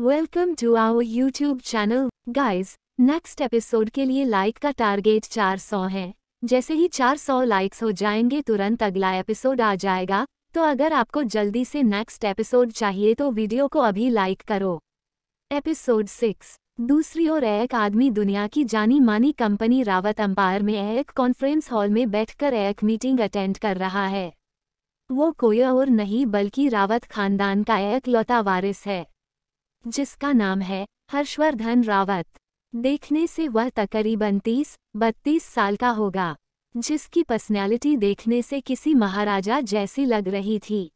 welcome to our YouTube channel guys next episode के लिए like का टारगेट 400 है जैसे ही 400 लाइक्स हो जाएंगे तुरंत अगला एपिसोड आ जाएगा तो अगर आपको जल्दी से नेक्स्ट एपिसोड चाहिए तो वीडियो को अभी लाइक करो एपिसोड सिक्स दूसरी ओर एक आदमी दुनिया की जानी मानी कंपनी रावत अंपायर में एक कॉन्फ्रेंस हॉल में बैठकर एक मीटिंग अटेंड कर रहा है वो कोई और नहीं बल्कि रावत खानदान का एक लौता वारिस है जिसका नाम है हर्षवर्धन रावत देखने से वह तकरीबन तीस बत्तीस साल का होगा जिसकी पर्सनैलिटी देखने से किसी महाराजा जैसी लग रही थी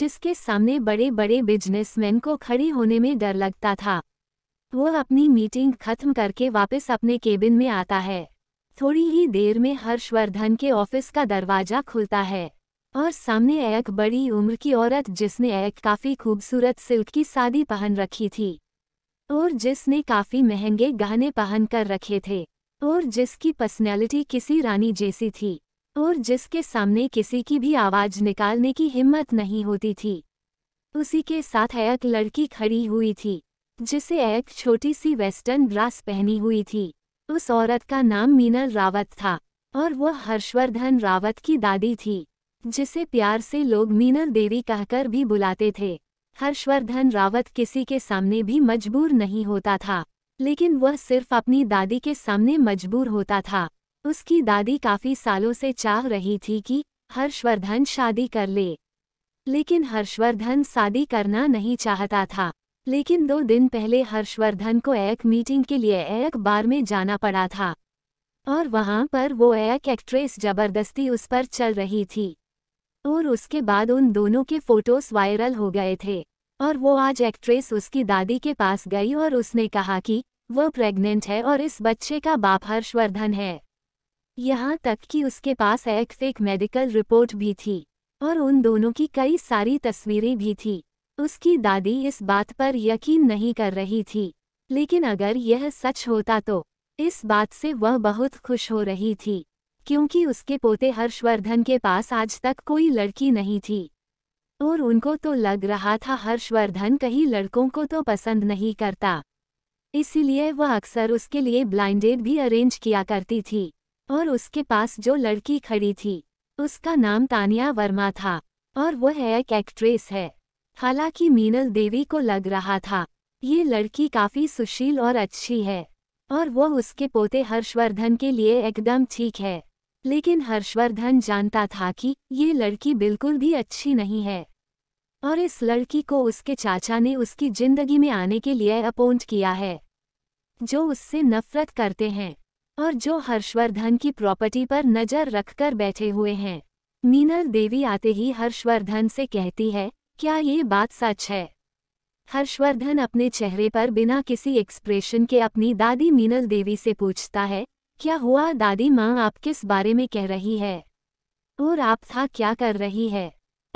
जिसके सामने बड़े बड़े बिजनेसमैन को खड़ी होने में डर लगता था वो अपनी मीटिंग खत्म करके वापस अपने केबिन में आता है थोड़ी ही देर में हर्षवर्धन के ऑफिस का दरवाजा खुलता है और सामने एक बड़ी उम्र की औरत जिसने एक काफ़ी खूबसूरत सिल्क की सादी पहन रखी थी और जिसने काफ़ी महंगे गहने पहन कर रखे थे और जिसकी पर्सनैलिटी किसी रानी जैसी थी और जिसके सामने किसी की भी आवाज़ निकालने की हिम्मत नहीं होती थी उसी के साथ एक लड़की खड़ी हुई थी जिसे एक छोटी सी वेस्टर्न ड्रास पहनी हुई थी उस औरत का नाम मीनल रावत था और वह हर्षवर्धन रावत की दादी थी जिसे प्यार से लोग मीनल देवी कहकर भी बुलाते थे हर्षवर्धन रावत किसी के सामने भी मजबूर नहीं होता था लेकिन वह सिर्फ अपनी दादी के सामने मजबूर होता था उसकी दादी काफ़ी सालों से चाह रही थी कि हर्षवर्धन शादी कर ले लेकिन हर्षवर्धन शादी करना नहीं चाहता था लेकिन दो दिन पहले हर्षवर्धन को एक मीटिंग के लिए एक बार में जाना पड़ा था और वहाँ पर वो एक एक्ट्रेस जबरदस्ती उस पर चल रही थी और उसके बाद उन दोनों के फोटोज वायरल हो गए थे और वो आज एक्ट्रेस उसकी दादी के पास गई और उसने कहा कि वह प्रेग्नेंट है और इस बच्चे का बाप हर्षवर्धन है यहाँ तक कि उसके पास एक फेक मेडिकल रिपोर्ट भी थी और उन दोनों की कई सारी तस्वीरें भी थी उसकी दादी इस बात पर यकीन नहीं कर रही थी लेकिन अगर यह सच होता तो इस बात से वह बहुत खुश हो रही थी क्योंकि उसके पोते हर्षवर्धन के पास आज तक कोई लड़की नहीं थी और उनको तो लग रहा था हर्षवर्धन कहीं लड़कों को तो पसंद नहीं करता इसीलिए वह अक्सर उसके लिए ब्लाइंडेड भी अरेंज किया करती थी और उसके पास जो लड़की खड़ी थी उसका नाम तानिया वर्मा था और वह एक एक्ट्रेस है हालांकि मीनल देवी को लग रहा था ये लड़की काफ़ी सुशील और अच्छी है और वह उसके पोते हर्षवर्धन के लिए एकदम ठीक है लेकिन हर्षवर्धन जानता था कि ये लड़की बिल्कुल भी अच्छी नहीं है और इस लड़की को उसके चाचा ने उसकी जिंदगी में आने के लिए अपॉइंट किया है जो उससे नफरत करते हैं और जो हर्षवर्धन की प्रॉपर्टी पर नज़र रखकर बैठे हुए हैं मीनल देवी आते ही हर्षवर्धन से कहती है क्या ये बात सच है हर्षवर्धन अपने चेहरे पर बिना किसी एक्सप्रेशन के अपनी दादी मीनल देवी से पूछता है क्या हुआ दादी माँ आप किस बारे में कह रही है और आप था क्या कर रही है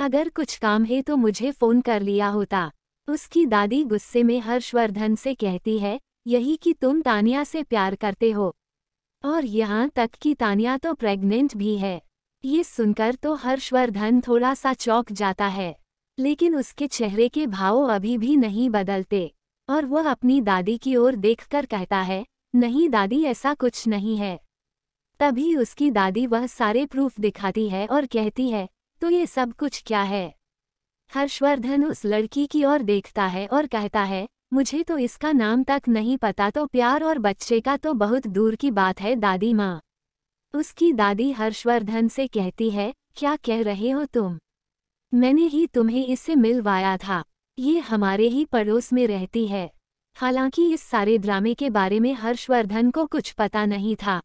अगर कुछ काम है तो मुझे फ़ोन कर लिया होता उसकी दादी गुस्से में हर्षवर्धन से कहती है यही कि तुम तानिया से प्यार करते हो और यहाँ तक कि तानिया तो प्रेग्नेंट भी है ये सुनकर तो हर्षवर्धन थोड़ा सा चौक जाता है लेकिन उसके चेहरे के भाव अभी भी नहीं बदलते और वह अपनी दादी की ओर देखकर कहता है नहीं दादी ऐसा कुछ नहीं है तभी उसकी दादी वह सारे प्रूफ दिखाती है और कहती है तो ये सब कुछ क्या है हर्षवर्धन उस लड़की की ओर देखता है और कहता है मुझे तो इसका नाम तक नहीं पता तो प्यार और बच्चे का तो बहुत दूर की बात है दादी माँ उसकी दादी हर्षवर्धन से कहती है क्या कह रहे हो तुम मैंने ही तुम्हें इससे मिलवाया था ये हमारे ही पड़ोस में रहती है हालांकि इस सारे ड्रामे के बारे में हर्षवर्धन को कुछ पता नहीं था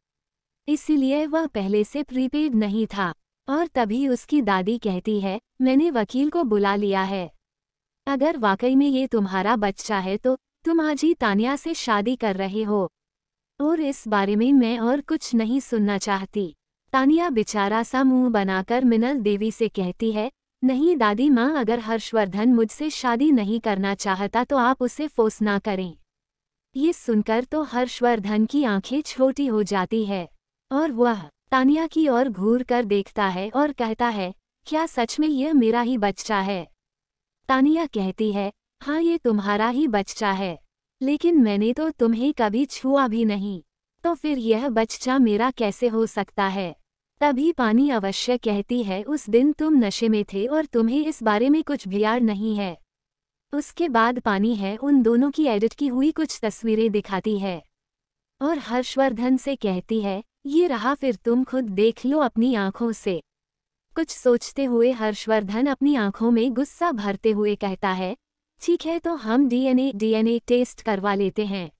इसीलिए वह पहले से प्रीपेड नहीं था और तभी उसकी दादी कहती है मैंने वकील को बुला लिया है अगर वाकई में ये तुम्हारा बच्चा है तो तुम आज ही तानिया से शादी कर रहे हो और इस बारे में मैं और कुछ नहीं सुनना चाहती तानिया बेचारा सा मुंह बनाकर मिनल देवी से कहती है नहीं दादी माँ अगर हर्षवर्धन मुझसे शादी नहीं करना चाहता तो आप उसे फोर्स ना करें ये सुनकर तो हर्षवर्धन की आंखें छोटी हो जाती है और वह तानिया की ओर घूर कर देखता है और कहता है क्या सच में यह मेरा ही बच्चा है तानिया कहती है हाँ ये तुम्हारा ही बच्चा है लेकिन मैंने तो तुम्हें कभी छुआ भी नहीं तो फिर यह बच्चा मेरा कैसे हो सकता है तभी पानी अवश्य कहती है उस दिन तुम नशे में थे और तुम्हें इस बारे में कुछ भियाड़ नहीं है उसके बाद पानी है उन दोनों की एडिट की हुई कुछ तस्वीरें दिखाती है और हर्षवर्धन से कहती है ये रहा फिर तुम खुद देख लो अपनी आंखों से कुछ सोचते हुए हर्षवर्धन अपनी आंखों में गुस्सा भरते हुए कहता है ठीक है तो हम डीएनए डीएनए टेस्ट करवा लेते हैं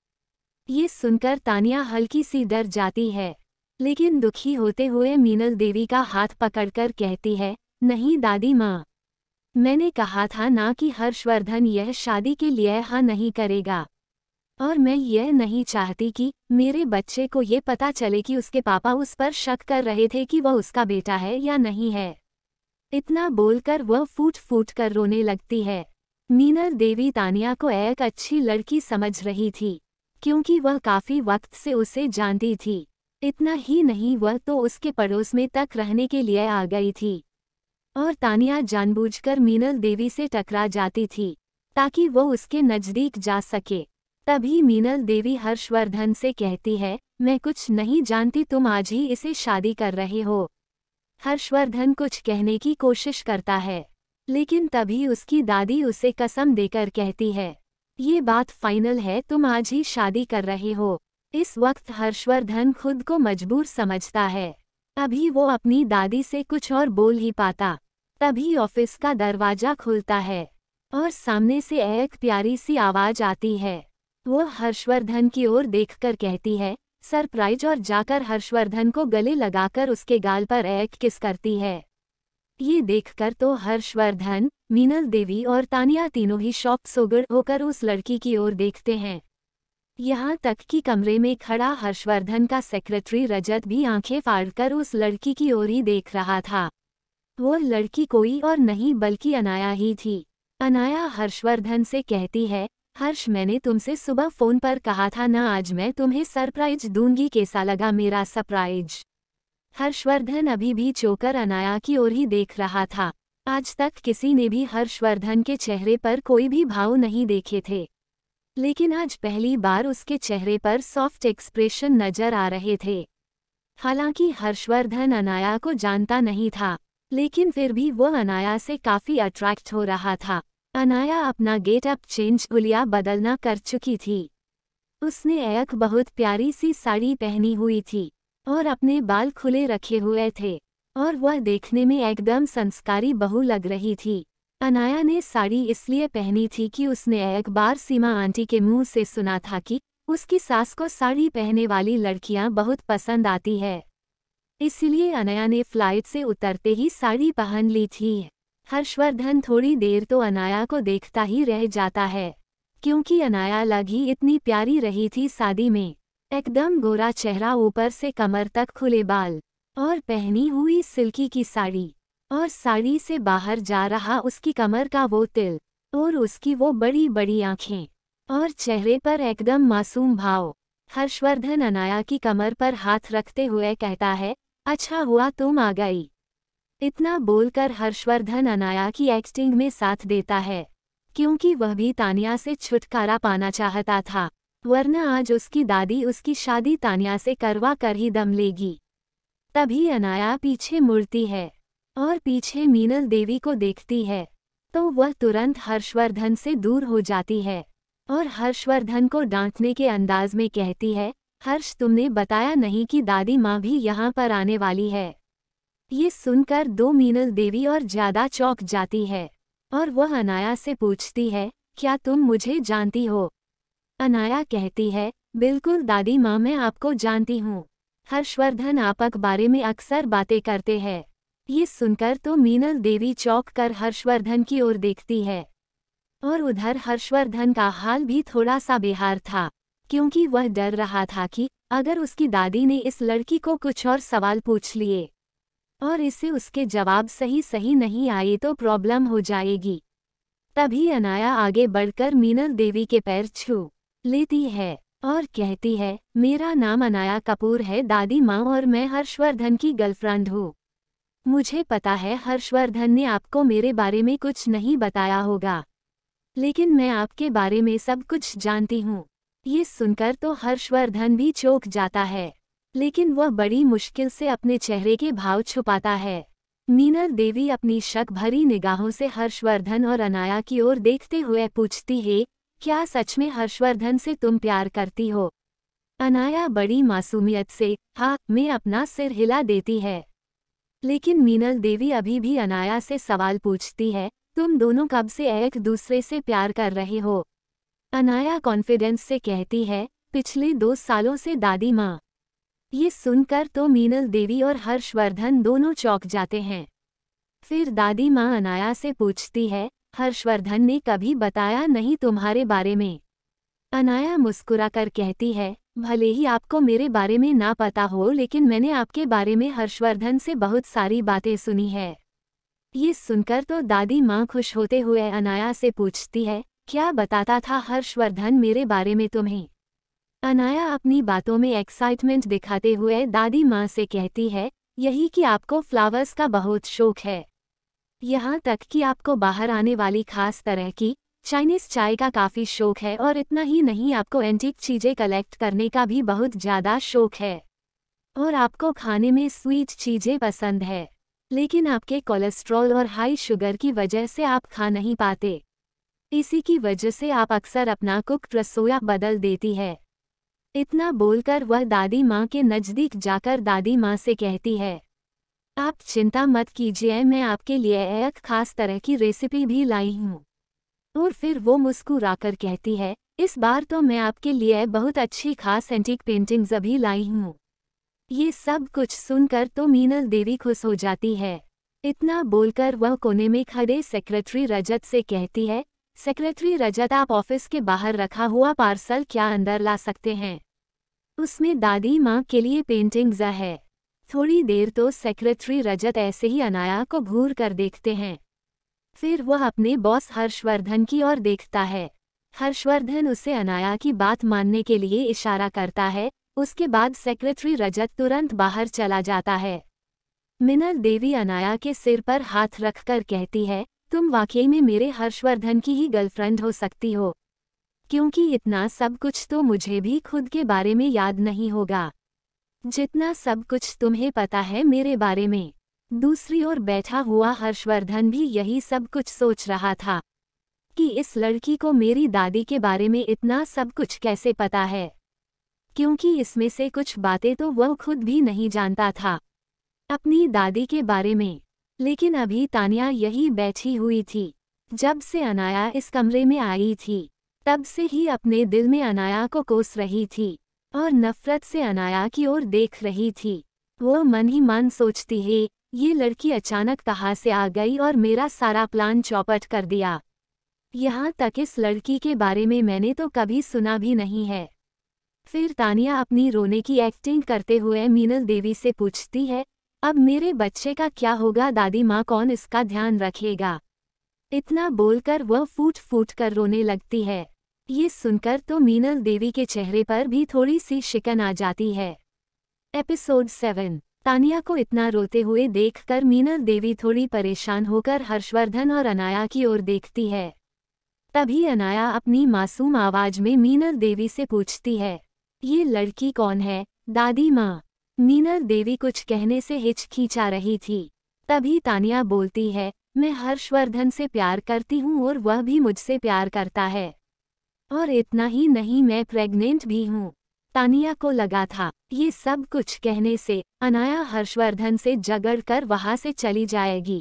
ये सुनकर तानिया हल्की सी डर जाती है लेकिन दुखी होते हुए मीनल देवी का हाथ पकड़कर कहती है नहीं दादी माँ मैंने कहा था ना कि हर्षवर्धन यह शादी के लिए हाँ नहीं करेगा और मैं यह नहीं चाहती कि मेरे बच्चे को ये पता चले कि उसके पापा उस पर शक कर रहे थे कि वह उसका बेटा है या नहीं है इतना बोलकर वह फूट फूट कर रोने लगती है मीनल देवी तानिया को एक अच्छी लड़की समझ रही थी क्योंकि वह काफ़ी वक्त से उसे जानती थी इतना ही नहीं वह तो उसके पड़ोस में तक रहने के लिए आ गई थी और तानिया जानबूझकर मीनल देवी से टकरा जाती थी ताकि वो उसके नज़दीक जा सके तभी मीनल देवी हर्षवर्धन से कहती है मैं कुछ नहीं जानती तुम आज ही इसे शादी कर रहे हो हर्षवर्धन कुछ कहने की कोशिश करता है लेकिन तभी उसकी दादी उसे कसम देकर कहती है ये बात फाइनल है तुम आज ही शादी कर रहे हो इस वक्त हर्षवर्धन खुद को मजबूर समझता है अभी वो अपनी दादी से कुछ और बोल ही पाता तभी ऑफिस का दरवाजा खुलता है और सामने से एक प्यारी सी आवाज आती है वो हर्षवर्धन की ओर देखकर कहती है सरप्राइज और जाकर हर्षवर्धन को गले लगाकर उसके गाल पर एक किस करती है ये देखकर तो हर्षवर्धन मीनल देवी और तानिया तीनों ही शॉप सोगड़ होकर उस लड़की की ओर देखते हैं यहाँ तक कि कमरे में खड़ा हर्षवर्धन का सेक्रेटरी रजत भी आंखें फाड़कर उस लड़की की ओर ही देख रहा था वो लड़की कोई और नहीं बल्कि अनाया ही थी अनाया हर्षवर्धन से कहती है हर्ष मैंने तुमसे सुबह फ़ोन पर कहा था ना आज मैं तुम्हें सरप्राइज दूंगी कैसा लगा मेरा सरप्राइज हर्षवर्धन अभी भी चोकर अनाया की ओर ही देख रहा था आज तक किसी ने भी हर्षवर्धन के चेहरे पर कोई भी भाव नहीं देखे थे लेकिन आज पहली बार उसके चेहरे पर सॉफ्ट एक्सप्रेशन नजर आ रहे थे हालांकि हर्षवर्धन अनाया को जानता नहीं था लेकिन फिर भी वह अनाया से काफ़ी अट्रैक्ट हो रहा था अनाया अपना गेट अप चेंज गुलिया बदलना कर चुकी थी उसने एक बहुत प्यारी सी साड़ी पहनी हुई थी और अपने बाल खुले रखे हुए थे और वह देखने में एकदम संस्कारी बहू लग रही थी अनाया ने साड़ी इसलिए पहनी थी कि उसने एक बार सीमा आंटी के मुंह से सुना था कि उसकी सास को साड़ी पहने वाली लड़कियां बहुत पसंद आती है इसलिए अनाया ने फ्लाइट से उतरते ही साड़ी पहन ली थी हर्षवर्धन थोड़ी देर तो अनाया को देखता ही रह जाता है क्योंकि अनाया लगी इतनी प्यारी रही थी शादी में एकदम गोरा चेहरा ऊपर से कमर तक खुले बाल और पहनी हुई सिल्की की साड़ी और साड़ी से बाहर जा रहा उसकी कमर का वो तिल और उसकी वो बड़ी बड़ी आंखें और चेहरे पर एकदम मासूम भाव हर्षवर्धन अनाया की कमर पर हाथ रखते हुए कहता है अच्छा हुआ तुम आ गई इतना बोलकर हर्षवर्धन अनाया की एक्टिंग में साथ देता है क्योंकि वह भी तानिया से छुटकारा पाना चाहता था वरना आज उसकी दादी उसकी शादी तानिया से करवा कर ही दम लेगी तभी अनाया पीछे मुड़ती है और पीछे मीनल देवी को देखती है तो वह तुरंत हर्षवर्धन से दूर हो जाती है और हर्षवर्धन को डांटने के अंदाज में कहती है हर्ष तुमने बताया नहीं कि दादी माँ भी यहाँ पर आने वाली है ये सुनकर दो मीनल देवी और ज्यादा चौक जाती है और वह अनाया से पूछती है क्या तुम मुझे जानती हो अनाया कहती है बिल्कुल दादी माँ मैं आपको जानती हूँ हर्षवर्धन आपक बारे में अक्सर बातें करते हैं ये सुनकर तो मीनल देवी चौक कर हर्षवर्धन की ओर देखती है और उधर हर्षवर्धन का हाल भी थोड़ा सा बेहार था क्योंकि वह डर रहा था कि अगर उसकी दादी ने इस लड़की को कुछ और सवाल पूछ लिए और इसे उसके जवाब सही सही नहीं आए तो प्रॉब्लम हो जाएगी तभी अनाया आगे बढ़कर मीनल देवी के पैर छू लेती है और कहती है मेरा नाम अनाया कपूर है दादी माँ और मैं हर्षवर्धन की गर्लफ्रेंड हूँ मुझे पता है हर्षवर्धन ने आपको मेरे बारे में कुछ नहीं बताया होगा लेकिन मैं आपके बारे में सब कुछ जानती हूँ ये सुनकर तो हर्षवर्धन भी चौंक जाता है लेकिन वह बड़ी मुश्किल से अपने चेहरे के भाव छुपाता है मीनल देवी अपनी शक भरी निगाहों से हर्षवर्धन और अनाया की ओर देखते हुए पूछती है क्या सच में हर्षवर्धन से तुम प्यार करती हो अनाया बड़ी मासूमियत से हाँ मैं अपना सिर हिला देती है लेकिन मीनल देवी अभी भी अनाया से सवाल पूछती है तुम दोनों कब से एक दूसरे से प्यार कर रहे हो अनाया कॉन्फिडेंस से कहती है पिछले दो सालों से दादी माँ ये सुनकर तो मीनल देवी और हर्षवर्धन दोनों चौक जाते हैं फिर दादी माँ अनाया से पूछती है हर्षवर्धन ने कभी बताया नहीं तुम्हारे बारे में अनाया मुस्कुराकर कहती है भले ही आपको मेरे बारे में ना पता हो लेकिन मैंने आपके बारे में हर्षवर्धन से बहुत सारी बातें सुनी है ये सुनकर तो दादी माँ खुश होते हुए अनाया से पूछती है क्या बताता था हर्षवर्धन मेरे बारे में तुम्हें अनाया अपनी बातों में एक्साइटमेंट दिखाते हुए दादी माँ से कहती है यही कि आपको फ्लावर्स का बहुत शौक है यहाँ तक कि आपको बाहर आने वाली खास तरह की चाइनीज चाय का काफ़ी शौक है और इतना ही नहीं आपको एंटीक चीज़ें कलेक्ट करने का भी बहुत ज़्यादा शौक है और आपको खाने में स्वीट चीज़ें पसंद है लेकिन आपके कोलेस्ट्रॉल और हाई शुगर की वजह से आप खा नहीं पाते इसी की वजह से आप अक्सर अपना कुक रसोया बदल देती है इतना बोलकर वह दादी माँ के नज़दीक जाकर दादी माँ से कहती है आप चिंता मत कीजिए मैं आपके लिए एक खास तरह की रेसिपी भी लाई हूँ और तो फिर वो मुस्कुराकर कहती है इस बार तो मैं आपके लिए बहुत अच्छी खास एंटीक पेंटिंग्स अभी लाई हूँ ये सब कुछ सुनकर तो मीनल देवी खुश हो जाती है इतना बोलकर वह कोने में खड़े सेक्रेटरी रजत से कहती है सेक्रेटरी रजत आप ऑफिस के बाहर रखा हुआ पार्सल क्या अंदर ला सकते हैं उसमें दादी माँ के लिए पेंटिंग्स है थोड़ी देर तो सेक्रेटरी रजत ऐसे ही अनाया को घूर कर देखते हैं फिर वह अपने बॉस हर्षवर्धन की ओर देखता है हर्षवर्धन उसे अनाया की बात मानने के लिए इशारा करता है उसके बाद सेक्रेटरी रजत तुरंत बाहर चला जाता है मिनल देवी अनाया के सिर पर हाथ रखकर कहती है तुम वाकई में मेरे हर्षवर्धन की ही गर्लफ्रेंड हो सकती हो क्योंकि इतना सब कुछ तो मुझे भी खुद के बारे में याद नहीं होगा जितना सब कुछ तुम्हें पता है मेरे बारे में दूसरी ओर बैठा हुआ हर्षवर्धन भी यही सब कुछ सोच रहा था कि इस लड़की को मेरी दादी के बारे में इतना सब कुछ कैसे पता है क्योंकि इसमें से कुछ बातें तो वह खुद भी नहीं जानता था अपनी दादी के बारे में लेकिन अभी तानिया यही बैठी हुई थी जब से अनाया इस कमरे में आई थी तब से ही अपने दिल में अनाया को कोस रही थी और नफरत से अनाया की ओर देख रही थी वो मन ही मन सोचती है ये लड़की अचानक कहाँ से आ गई और मेरा सारा प्लान चौपट कर दिया यहाँ तक इस लड़की के बारे में मैंने तो कभी सुना भी नहीं है फिर तानिया अपनी रोने की एक्टिंग करते हुए मीनल देवी से पूछती है अब मेरे बच्चे का क्या होगा दादी माँ कौन इसका ध्यान रखेगा इतना बोलकर वह फूट फूट कर रोने लगती है ये सुनकर तो मीनल देवी के चेहरे पर भी थोड़ी सी शिकन आ जाती है एपिसोड सेवन तानिया को इतना रोते हुए देखकर मीनल देवी थोड़ी परेशान होकर हर्षवर्धन और अनाया की ओर देखती है तभी अनाया अपनी मासूम आवाज में मीनल देवी से पूछती है ये लड़की कौन है दादी माँ मीनल देवी कुछ कहने से हिचकिचा रही थी तभी तानिया बोलती है मैं हर्षवर्धन से प्यार करती हूँ और वह भी मुझसे प्यार करता है और इतना ही नहीं मैं प्रेग्नेंट भी हूँ तानिया को लगा था ये सब कुछ कहने से अनाया हर्षवर्धन से जगड़ कर वहां से चली जाएगी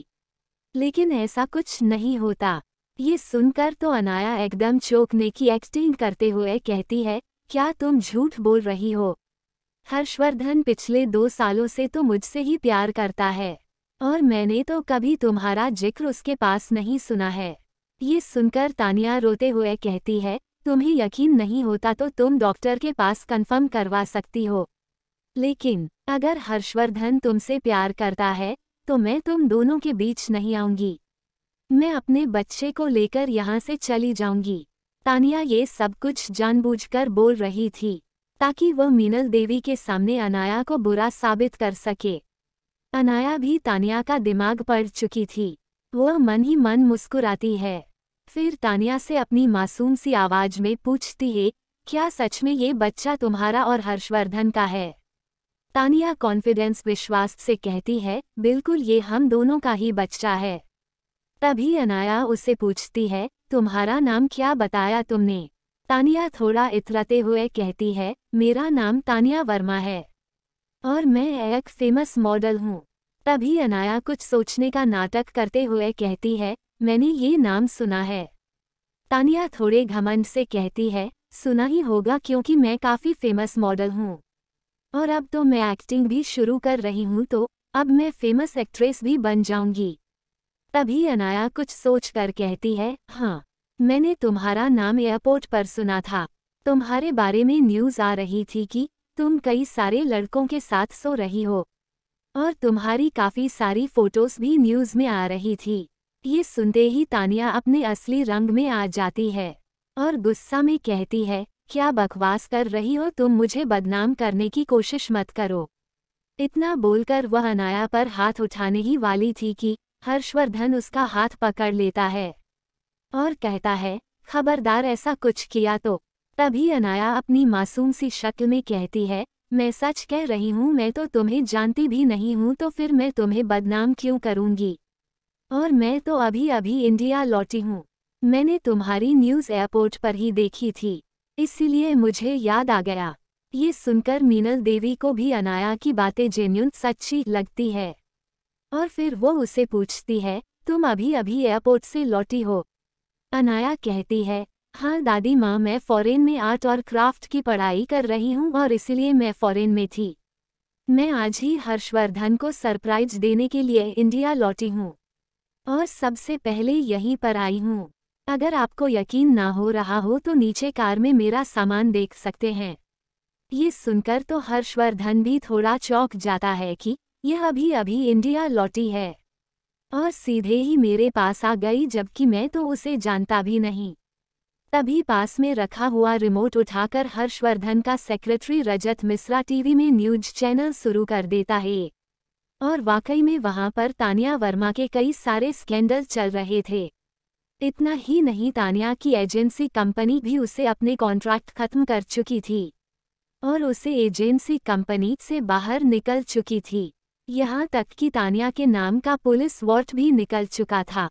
लेकिन ऐसा कुछ नहीं होता ये सुनकर तो अनाया एकदम चौंकने की एक्टिंग करते हुए कहती है क्या तुम झूठ बोल रही हो हर्षवर्धन पिछले दो सालों से तो मुझसे ही प्यार करता है और मैंने तो कभी तुम्हारा जिक्र उसके पास नहीं सुना है ये सुनकर तानिया रोते हुए कहती है तुम्हें यकीन नहीं होता तो तुम डॉक्टर के पास कंफर्म करवा सकती हो लेकिन अगर हर्षवर्धन तुमसे प्यार करता है तो मैं तुम दोनों के बीच नहीं आऊंगी मैं अपने बच्चे को लेकर यहाँ से चली जाऊंगी तानिया ये सब कुछ जानबूझकर बोल रही थी ताकि वह मीनल देवी के सामने अनाया को बुरा साबित कर सके अनाया भी तानिया का दिमाग पड़ चुकी थी वह मन ही मन मुस्कुराती है फिर तानिया से अपनी मासूम सी आवाज में पूछती है क्या सच में ये बच्चा तुम्हारा और हर्षवर्धन का है तानिया कॉन्फिडेंस विश्वास से कहती है बिल्कुल ये हम दोनों का ही बच्चा है तभी अनाया उसे पूछती है तुम्हारा नाम क्या बताया तुमने तानिया थोड़ा इतरते हुए कहती है मेरा नाम तानिया वर्मा है और मैं एक फेमस मॉडल हूँ तभी अनाया कुछ सोचने का नाटक करते हुए कहती है मैंने ये नाम सुना है तानिया थोड़े घमंड से कहती है सुना ही होगा क्योंकि मैं काफ़ी फेमस मॉडल हूँ और अब तो मैं एक्टिंग भी शुरू कर रही हूँ तो अब मैं फेमस एक्ट्रेस भी बन जाऊंगी तभी अनाया कुछ सोच कर कहती है हाँ मैंने तुम्हारा नाम एयरपोर्ट पर सुना था तुम्हारे बारे में न्यूज़ आ रही थी कि तुम कई सारे लड़कों के साथ सो रही हो और तुम्हारी काफ़ी सारी फ़ोटोज़ भी न्यूज़ में आ रही थी ये सुनते ही तानिया अपने असली रंग में आ जाती है और गुस्सा में कहती है क्या बकवास कर रही हो तुम मुझे बदनाम करने की कोशिश मत करो इतना बोलकर वह अनाया पर हाथ उठाने ही वाली थी कि हर्षवर्धन उसका हाथ पकड़ लेता है और कहता है खबरदार ऐसा कुछ किया तो तभी अनाया अपनी मासूम सी शक्ल में कहती है मैं सच कह रही हूँ मैं तो तुम्हें जानती भी नहीं हूँ तो फिर मैं तुम्हें बदनाम क्यों करूँगी और मैं तो अभी अभी इंडिया लौटी हूँ मैंने तुम्हारी न्यूज़ एयरपोर्ट पर ही देखी थी इसीलिए मुझे याद आ गया ये सुनकर मीनल देवी को भी अनाया की बातें जेन्यून सच्ची लगती है और फिर वो उसे पूछती है तुम अभी अभी एयरपोर्ट से लौटी हो अनाया कहती है हाँ दादी माँ मैं फॉरेन में आर्ट और क्राफ्ट की पढ़ाई कर रही हूँ और इसलिए मैं फॉरेन में थी मैं आज ही हर्षवर्धन को सरप्राइज देने के लिए इंडिया लौटी हूँ और सबसे पहले यहीं पर आई हूँ अगर आपको यकीन ना हो रहा हो तो नीचे कार में मेरा सामान देख सकते हैं ये सुनकर तो हर्षवर्धन भी थोड़ा चौंक जाता है कि यह अभी अभी इंडिया लौटी है और सीधे ही मेरे पास आ गई जबकि मैं तो उसे जानता भी नहीं तभी पास में रखा हुआ रिमोट उठाकर हर्षवर्धन का सेक्रेटरी रजत मिश्रा टीवी में न्यूज चैनल शुरू कर देता है और वाकई में वहां पर तानिया वर्मा के कई सारे स्कैंडल चल रहे थे इतना ही नहीं तानिया की एजेंसी कंपनी भी उसे अपने कॉन्ट्रैक्ट खत्म कर चुकी थी और उसे एजेंसी कंपनी से बाहर निकल चुकी थी यहाँ तक कि तानिया के नाम का पुलिस वॉट भी निकल चुका था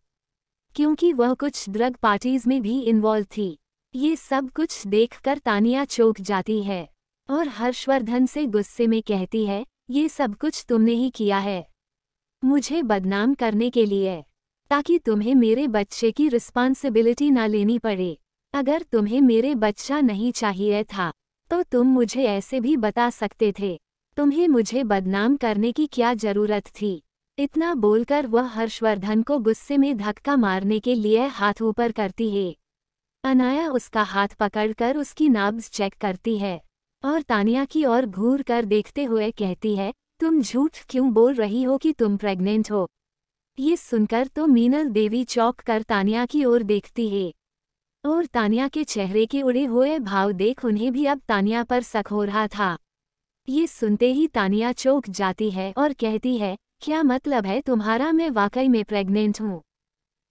क्योंकि वह कुछ ड्रग पार्टीज में भी इन्वॉल्व थी ये सब कुछ देखकर तानिया चौक जाती है और हर्षवर्धन से गुस्से में कहती है ये सब कुछ तुमने ही किया है मुझे बदनाम करने के लिए ताकि तुम्हें मेरे बच्चे की रिस्पॉन्सिबिलिटी ना लेनी पड़े अगर तुम्हें मेरे बच्चा नहीं चाहिए था तो तुम मुझे ऐसे भी बता सकते थे तुम्हें मुझे बदनाम करने की क्या जरूरत थी इतना बोलकर वह हर्षवर्धन को गुस्से में धक्का मारने के लिए हाथ ऊपर करती है अनाया उसका हाथ पकड़कर उसकी नाब्स चेक करती है और तानिया की ओर घूर कर देखते हुए कहती है तुम झूठ क्यों बोल रही हो कि तुम प्रेग्नेंट हो ये सुनकर तो मीनल देवी चौक कर तानिया की ओर देखती है और तानिया के चेहरे के उड़े हुए भाव देख उन्हें भी अब तानिया पर सक हो रहा था ये सुनते ही तानिया चौक जाती है और कहती है क्या मतलब है तुम्हारा मैं वाकई में प्रेग्नेंट हूँ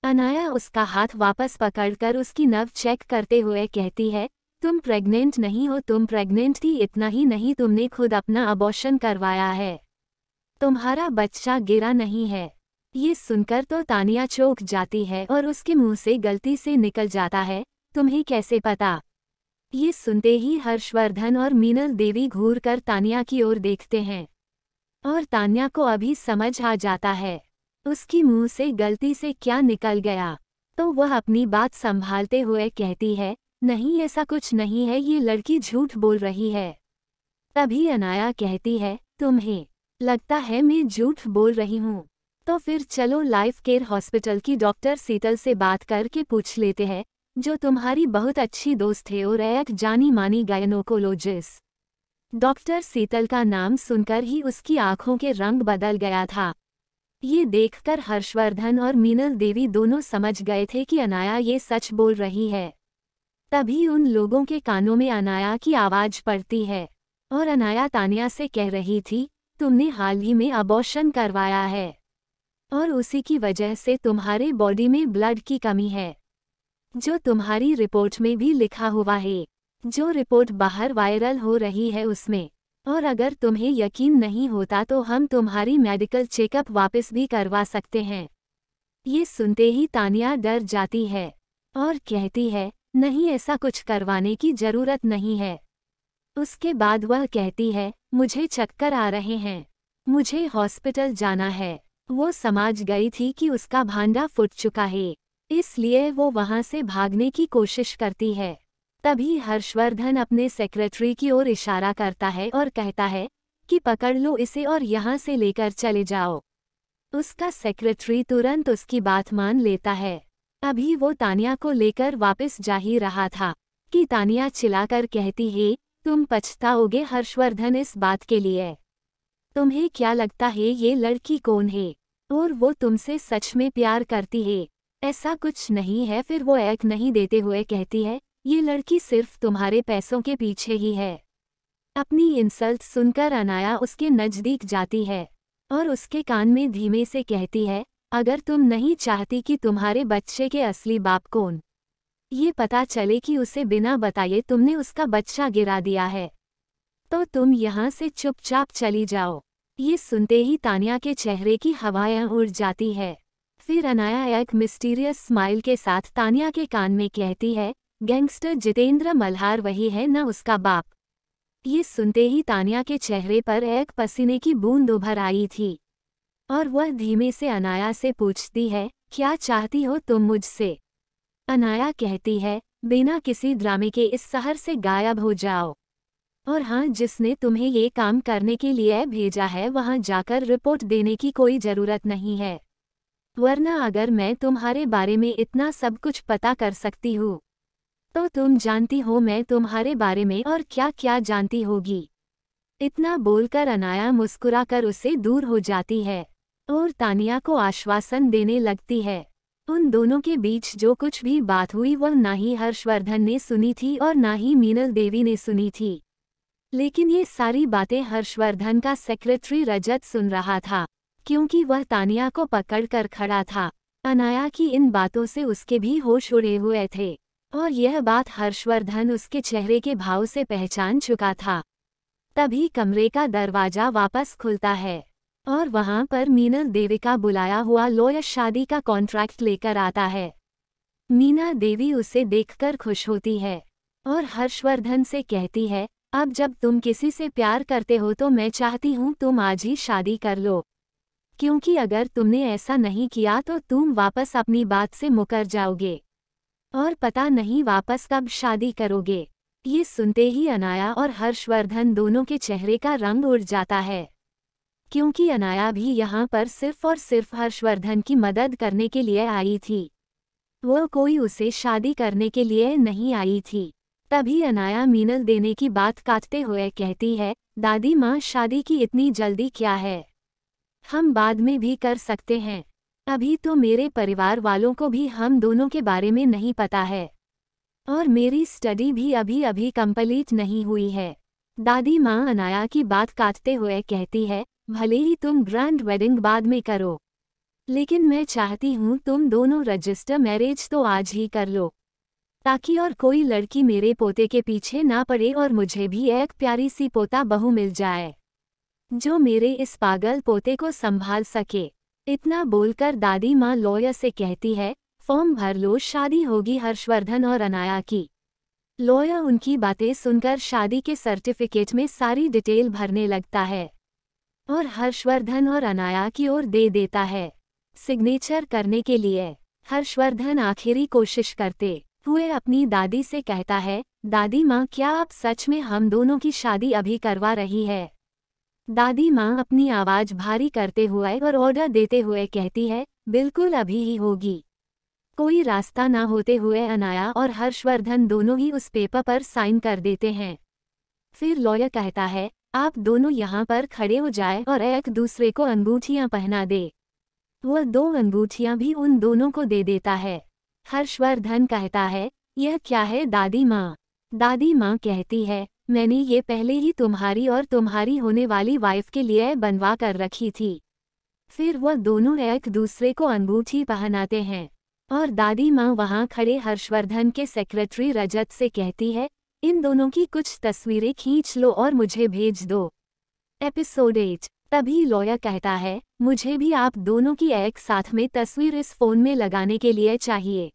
अनाया उसका हाथ वापस पकड़कर उसकी नव चेक करते हुए कहती है तुम प्रेग्नेंट नहीं हो तुम प्रेग्नेंट थी इतना ही नहीं तुमने खुद अपना अबॉर्शन करवाया है तुम्हारा बच्चा गिरा नहीं है ये सुनकर तो तानिया चौक जाती है और उसके मुंह से गलती से निकल जाता है तुम्हें कैसे पता ये सुनते ही हर्षवर्धन और मीनल देवी घूर कर तानिया की ओर देखते हैं और तानिया को अभी समझ आ जाता है उसकी मुंह से गलती से क्या निकल गया तो वह अपनी बात संभालते हुए कहती है नहीं ऐसा कुछ नहीं है ये लड़की झूठ बोल रही है तभी अनाया कहती है तुम्हें लगता है मैं झूठ बोल रही हूँ तो फिर चलो लाइफ केयर हॉस्पिटल की डॉक्टर सीतल से बात करके पूछ लेते हैं जो तुम्हारी बहुत अच्छी दोस्त है और एक जानी मानी गायनोकोलोजिस्ट डॉक्टर सीतल का नाम सुनकर ही उसकी आंखों के रंग बदल गया था ये देखकर हर्षवर्धन और मीनल देवी दोनों समझ गए थे कि अनाया ये सच बोल रही है तभी उन लोगों के कानों में अनाया की आवाज़ पड़ती है और अनाया तानिया से कह रही थी तुमने हाल ही में अबॉशन करवाया है और उसी की वजह से तुम्हारे बॉडी में ब्लड की कमी है जो तुम्हारी रिपोर्ट में भी लिखा हुआ है जो रिपोर्ट बाहर वायरल हो रही है उसमें और अगर तुम्हें यकीन नहीं होता तो हम तुम्हारी मेडिकल चेकअप वापस भी करवा सकते हैं ये सुनते ही तानिया डर जाती है और कहती है नहीं ऐसा कुछ करवाने की जरूरत नहीं है उसके बाद वह कहती है मुझे चक्कर आ रहे हैं मुझे हॉस्पिटल जाना है वो समझ गई थी कि उसका भांडा फुट चुका है इसलिए वो वहां से भागने की कोशिश करती है तभी हर्षवर्धन अपने सेक्रेटरी की ओर इशारा करता है और कहता है कि पकड़ लो इसे और यहाँ से लेकर चले जाओ उसका सेक्रेटरी तुरंत उसकी बात मान लेता है अभी वो तानिया को लेकर वापस जा ही रहा था कि तानिया चिल्लाकर कहती है तुम पछताओगे हर्षवर्धन इस बात के लिए तुम्हें क्या लगता है ये लड़की कौन है और वो तुमसे सच में प्यार करती है ऐसा कुछ नहीं है फिर वो एक नहीं देते हुए कहती है ये लड़की सिर्फ तुम्हारे पैसों के पीछे ही है अपनी इंसल्ट सुनकर अनाया उसके नज़दीक जाती है और उसके कान में धीमे से कहती है अगर तुम नहीं चाहती कि तुम्हारे बच्चे के असली बाप कौन ये पता चले कि उसे बिना बताए तुमने उसका बच्चा गिरा दिया है तो तुम यहाँ से चुपचाप चली जाओ ये सुनते ही तानिया के चेहरे की हवाएं उड़ जाती है फिर अनाया एक मिस्टीरियस स्माइल के साथ तानिया के कान में कहती है गैंगस्टर जितेंद्र मल्हार वही है न उसका बाप ये सुनते ही तानिया के चेहरे पर एक पसीने की बूंद उभर आई थी और वह धीमे से अनाया से पूछती है क्या चाहती हो तुम मुझसे अनाया कहती है बिना किसी ड्रामे के इस शहर से गायब हो जाओ और हाँ जिसने तुम्हें ये काम करने के लिए भेजा है वहाँ जाकर रिपोर्ट देने की कोई ज़रूरत नहीं है वरना अगर मैं तुम्हारे बारे में इतना सब कुछ पता कर सकती हूँ तो तुम जानती हो मैं तुम्हारे बारे में और क्या क्या जानती होगी इतना बोलकर अनाया मुस्कुराकर उसे दूर हो जाती है और तानिया को आश्वासन देने लगती है उन दोनों के बीच जो कुछ भी बात हुई वह ना ही हर्षवर्धन ने सुनी थी और ना ही मीनल देवी ने सुनी थी लेकिन ये सारी बातें हर्षवर्धन का सेक्रेटरी रजत सुन रहा था क्योंकि वह तानिया को पकड़कर खड़ा था अनाया की इन बातों से उसके भी होश उड़े हुए थे और यह बात हर्षवर्धन उसके चेहरे के भाव से पहचान चुका था तभी कमरे का दरवाजा वापस खुलता है और वहां पर मीनल देवी का बुलाया हुआ लॉयर शादी का कॉन्ट्रैक्ट लेकर आता है मीना देवी उसे देखकर खुश होती है और हर्षवर्धन से कहती है अब जब तुम किसी से प्यार करते हो तो मैं चाहती हूँ तुम आज ही शादी कर लो क्योंकि अगर तुमने ऐसा नहीं किया तो तुम वापस अपनी बात से मुकर जाओगे और पता नहीं वापस कब शादी करोगे ये सुनते ही अनाया और हर्षवर्धन दोनों के चेहरे का रंग उड़ जाता है क्योंकि अनाया भी यहाँ पर सिर्फ और सिर्फ हर्षवर्धन की मदद करने के लिए आई थी वो कोई उसे शादी करने के लिए नहीं आई थी तभी अनाया मीनल देने की बात काटते हुए कहती है दादी माँ शादी की इतनी जल्दी क्या है हम बाद में भी कर सकते हैं अभी तो मेरे परिवार वालों को भी हम दोनों के बारे में नहीं पता है और मेरी स्टडी भी अभी अभी कंप्लीट नहीं हुई है दादी माँ अनाया की बात काटते हुए कहती है भले ही तुम ग्रैंड वेडिंग बाद में करो लेकिन मैं चाहती हूँ तुम दोनों रजिस्टर मैरिज तो आज ही कर लो ताकि और कोई लड़की मेरे पोते के पीछे ना पड़े और मुझे भी एक प्यारी सी पोता बहू मिल जाए जो मेरे इस पागल पोते को संभाल सके इतना बोलकर दादी माँ लॉयर से कहती है फॉर्म भर लो शादी होगी हर्षवर्धन और अनाया की लॉयर उनकी बातें सुनकर शादी के सर्टिफिकेट में सारी डिटेल भरने लगता है और हर्षवर्धन और अनाया की ओर दे देता है सिग्नेचर करने के लिए हर्षवर्धन आखिरी कोशिश करते हुए अपनी दादी से कहता है दादी माँ क्या आप सच में हम दोनों की शादी अभी करवा रही है दादी माँ अपनी आवाज़ भारी करते हुए और ऑर्डर देते हुए कहती है बिल्कुल अभी ही होगी कोई रास्ता ना होते हुए अनाया और हर्षवर्धन दोनों ही उस पेपर पर साइन कर देते हैं फिर लॉयर कहता है आप दोनों यहाँ पर खड़े हो जाए और एक दूसरे को अंगूठियाँ पहना दे वह दो अंगूठियाँ भी उन दोनों को दे देता है हर्षवर्धन कहता है यह क्या है दादी माँ दादी माँ कहती है मैंने ये पहले ही तुम्हारी और तुम्हारी होने वाली वाइफ के लिए बनवा कर रखी थी फिर वह दोनों एक दूसरे को अंगूठी पहनाते हैं और दादी माँ वहाँ खड़े हर्षवर्धन के सेक्रेटरी रजत से कहती है इन दोनों की कुछ तस्वीरें खींच लो और मुझे भेज दो एपिसोड एट तभी लॉयर कहता है मुझे भी आप दोनों की एक साथ में तस्वीर इस फोन में लगाने के लिए चाहिए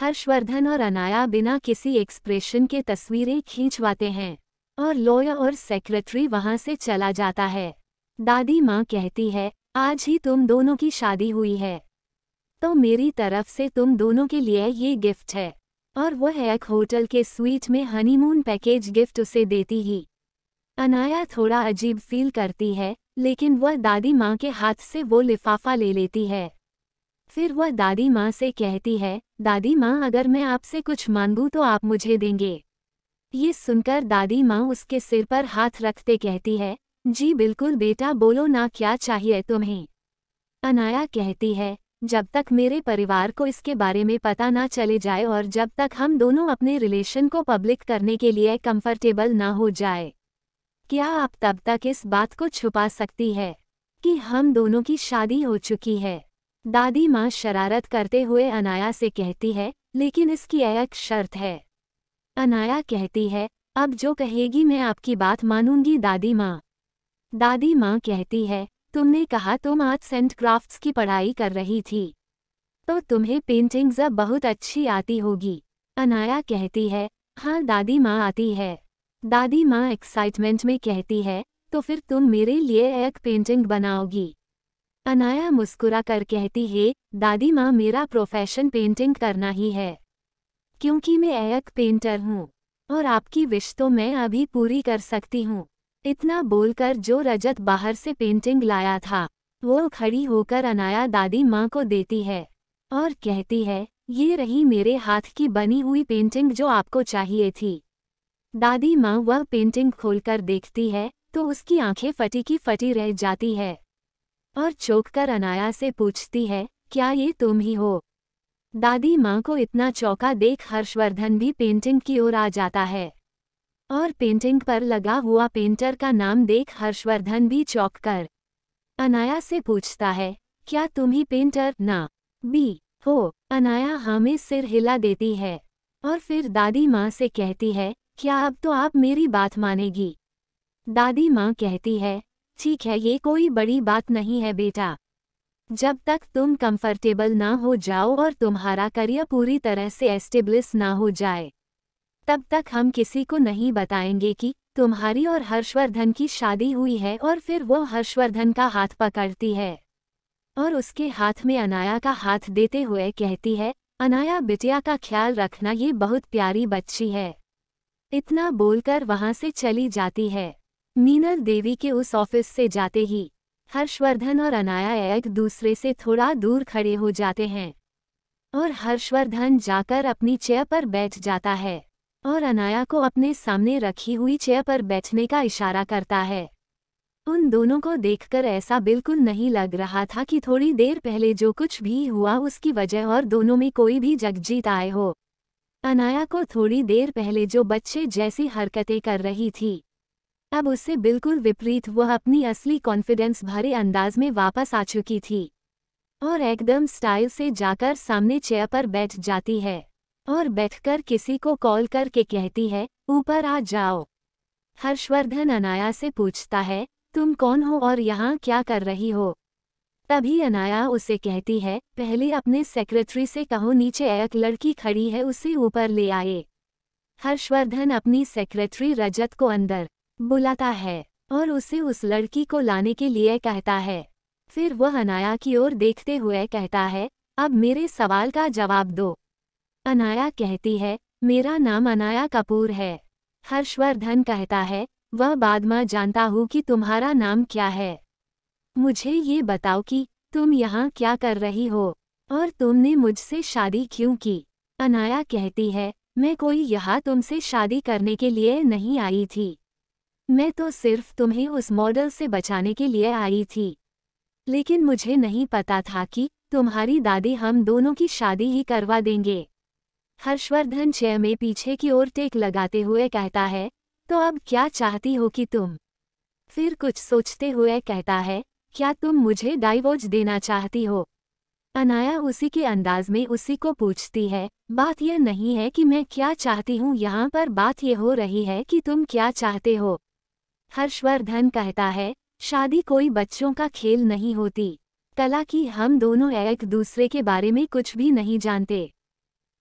हर्षवर्धन और अनाया बिना किसी एक्सप्रेशन के तस्वीरें खींचवाते हैं और लॉयर और सेक्रेटरी वहाँ से चला जाता है दादी माँ कहती है आज ही तुम दोनों की शादी हुई है तो मेरी तरफ से तुम दोनों के लिए ये गिफ्ट है और वह एक होटल के स्वीट में हनीमून पैकेज गिफ्ट उसे देती ही अनाया थोड़ा अजीब फील करती है लेकिन वह दादी माँ के हाथ से वो लिफाफा ले लेती है फिर वह दादी माँ से कहती है दादी माँ अगर मैं आपसे कुछ मांगूँ तो आप मुझे देंगे ये सुनकर दादी माँ उसके सिर पर हाथ रखते कहती है जी बिल्कुल बेटा बोलो ना क्या चाहिए तुम्हें अनाया कहती है जब तक मेरे परिवार को इसके बारे में पता ना चले जाए और जब तक हम दोनों अपने रिलेशन को पब्लिक करने के लिए कंफर्टेबल ना हो जाए क्या आप तब तक इस बात को छुपा सकती है कि हम दोनों की शादी हो चुकी है दादी माँ शरारत करते हुए अनाया से कहती है लेकिन इसकी एक शर्त है अनाया कहती है अब जो कहेगी मैं आपकी बात मानूंगी दादी माँ दादी माँ कहती है तुमने कहा तुम आर्ट्स एंड क्राफ्ट्स की पढ़ाई कर रही थी तो तुम्हें पेंटिंग्स अब बहुत अच्छी आती होगी अनाया कहती है हाँ दादी माँ आती है दादी माँ एक्साइटमेंट में कहती है तो फिर तुम मेरे लिए एक पेंटिंग बनाओगी अनाया मुस्कुरा कर कहती है दादी माँ मेरा प्रोफेशन पेंटिंग करना ही है क्योंकि मैं एक पेंटर हूँ और आपकी विश तो मैं अभी पूरी कर सकती हूँ इतना बोलकर जो रजत बाहर से पेंटिंग लाया था वो खड़ी होकर अनाया दादी माँ को देती है और कहती है ये रही मेरे हाथ की बनी हुई पेंटिंग जो आपको चाहिए थी दादी माँ वह पेंटिंग खोलकर देखती है तो उसकी आंखें फटी की फटी रह जाती है और चौक कर अनाया से पूछती है क्या ये तुम ही हो दादी माँ को इतना चौका देख हर्षवर्धन भी पेंटिंग की ओर आ जाता है और पेंटिंग पर लगा हुआ पेंटर का नाम देख हर्षवर्धन भी चौक कर अनाया से पूछता है क्या तुम ही पेंटर ना बी हो अनाया हमें हाँ सिर हिला देती है और फिर दादी माँ से कहती है क्या अब तो आप मेरी बात मानेगी दादी माँ कहती है ठीक है ये कोई बड़ी बात नहीं है बेटा जब तक तुम कंफर्टेबल ना हो जाओ और तुम्हारा करियर पूरी तरह से एस्टेब्लिश ना हो जाए तब तक हम किसी को नहीं बताएंगे कि तुम्हारी और हर्षवर्धन की शादी हुई है और फिर वो हर्षवर्धन का हाथ पकड़ती है और उसके हाथ में अनाया का हाथ देते हुए कहती है अनाया बिटिया का ख्याल रखना ये बहुत प्यारी बच्ची है इतना बोलकर वहां से चली जाती है मीनल देवी के उस ऑफिस से जाते ही हर्षवर्धन और अनाया एक दूसरे से थोड़ा दूर खड़े हो जाते हैं और हर्षवर्धन जाकर अपनी चेयर पर बैठ जाता है और अनाया को अपने सामने रखी हुई चेयर पर बैठने का इशारा करता है उन दोनों को देखकर ऐसा बिल्कुल नहीं लग रहा था कि थोड़ी देर पहले जो कुछ भी हुआ उसकी वजह और दोनों में कोई भी जगजीत आए हो अनाया को थोड़ी देर पहले जो बच्चे जैसी हरकतें कर रही थी अब उससे बिल्कुल विपरीत वह अपनी असली कॉन्फिडेंस भरे अंदाज में वापस आ चुकी थी और एकदम स्टाइल से जाकर सामने चेयर पर बैठ जाती है और बैठकर किसी को कॉल करके कहती है ऊपर आ जाओ हर्षवर्धन अनाया से पूछता है तुम कौन हो और यहाँ क्या कर रही हो तभी अनाया उसे कहती है पहले अपने सेक्रेटरी से कहो नीचे एक लड़की खड़ी है उसे ऊपर ले आए हर्षवर्धन अपनी सेक्रेटरी रजत को अंदर बुलाता है और उसे उस लड़की को लाने के लिए कहता है फिर वह अनाया की ओर देखते हुए कहता है अब मेरे सवाल का जवाब दो अनाया कहती है मेरा नाम अनाया कपूर है हर्षवर्धन कहता है वह बाद में जानता हूँ कि तुम्हारा नाम क्या है मुझे ये बताओ कि तुम यहाँ क्या कर रही हो और तुमने मुझसे शादी क्यों की अनाया कहती है मैं कोई यहाँ तुमसे शादी करने के लिए नहीं आई थी मैं तो सिर्फ तुम्हें उस मॉडल से बचाने के लिए आई थी लेकिन मुझे नहीं पता था कि तुम्हारी दादी हम दोनों की शादी ही करवा देंगे हर्षवर्धन छह में पीछे की ओर टेक लगाते हुए कहता है तो अब क्या चाहती हो कि तुम फिर कुछ सोचते हुए कहता है क्या तुम मुझे डाइवोर्स देना चाहती हो अनाया उसी के अंदाज में उसी को पूछती है बात यह नहीं है कि मैं क्या चाहती हूँ यहाँ पर बात यह हो रही है कि तुम क्या चाहते हो हर्षवर्धन कहता है शादी कोई बच्चों का खेल नहीं होती कला की हम दोनों एक दूसरे के बारे में कुछ भी नहीं जानते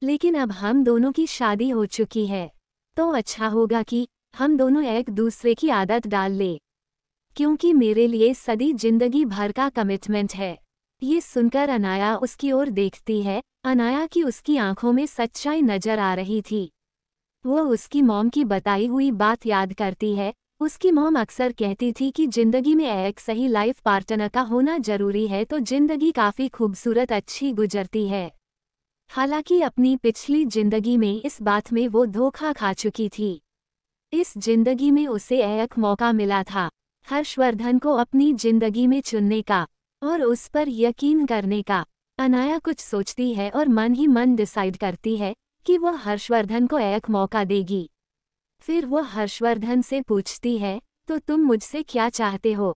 लेकिन अब हम दोनों की शादी हो चुकी है तो अच्छा होगा कि हम दोनों एक दूसरे की आदत डाल ले क्योंकि मेरे लिए सदी जिंदगी भर का कमिटमेंट है ये सुनकर अनाया उसकी ओर देखती है अनाया की उसकी आंखों में सच्चाई नजर आ रही थी वो उसकी मॉम की बताई हुई बात याद करती है उसकी मॉम अक्सर कहती थी कि जिंदगी में एक सही लाइफ पार्टनर का होना जरूरी है तो जिंदगी काफ़ी खूबसूरत अच्छी गुजरती है हालांकि अपनी पिछली जिंदगी में इस बात में वो धोखा खा चुकी थी इस जिंदगी में उसे एक मौका मिला था हर्षवर्धन को अपनी जिंदगी में चुनने का और उस पर यकीन करने का अनाया कुछ सोचती है और मन ही मन डिसाइड करती है कि वह हर्षवर्धन को एक मौका देगी फिर वह हर्षवर्धन से पूछती है तो तुम मुझसे क्या चाहते हो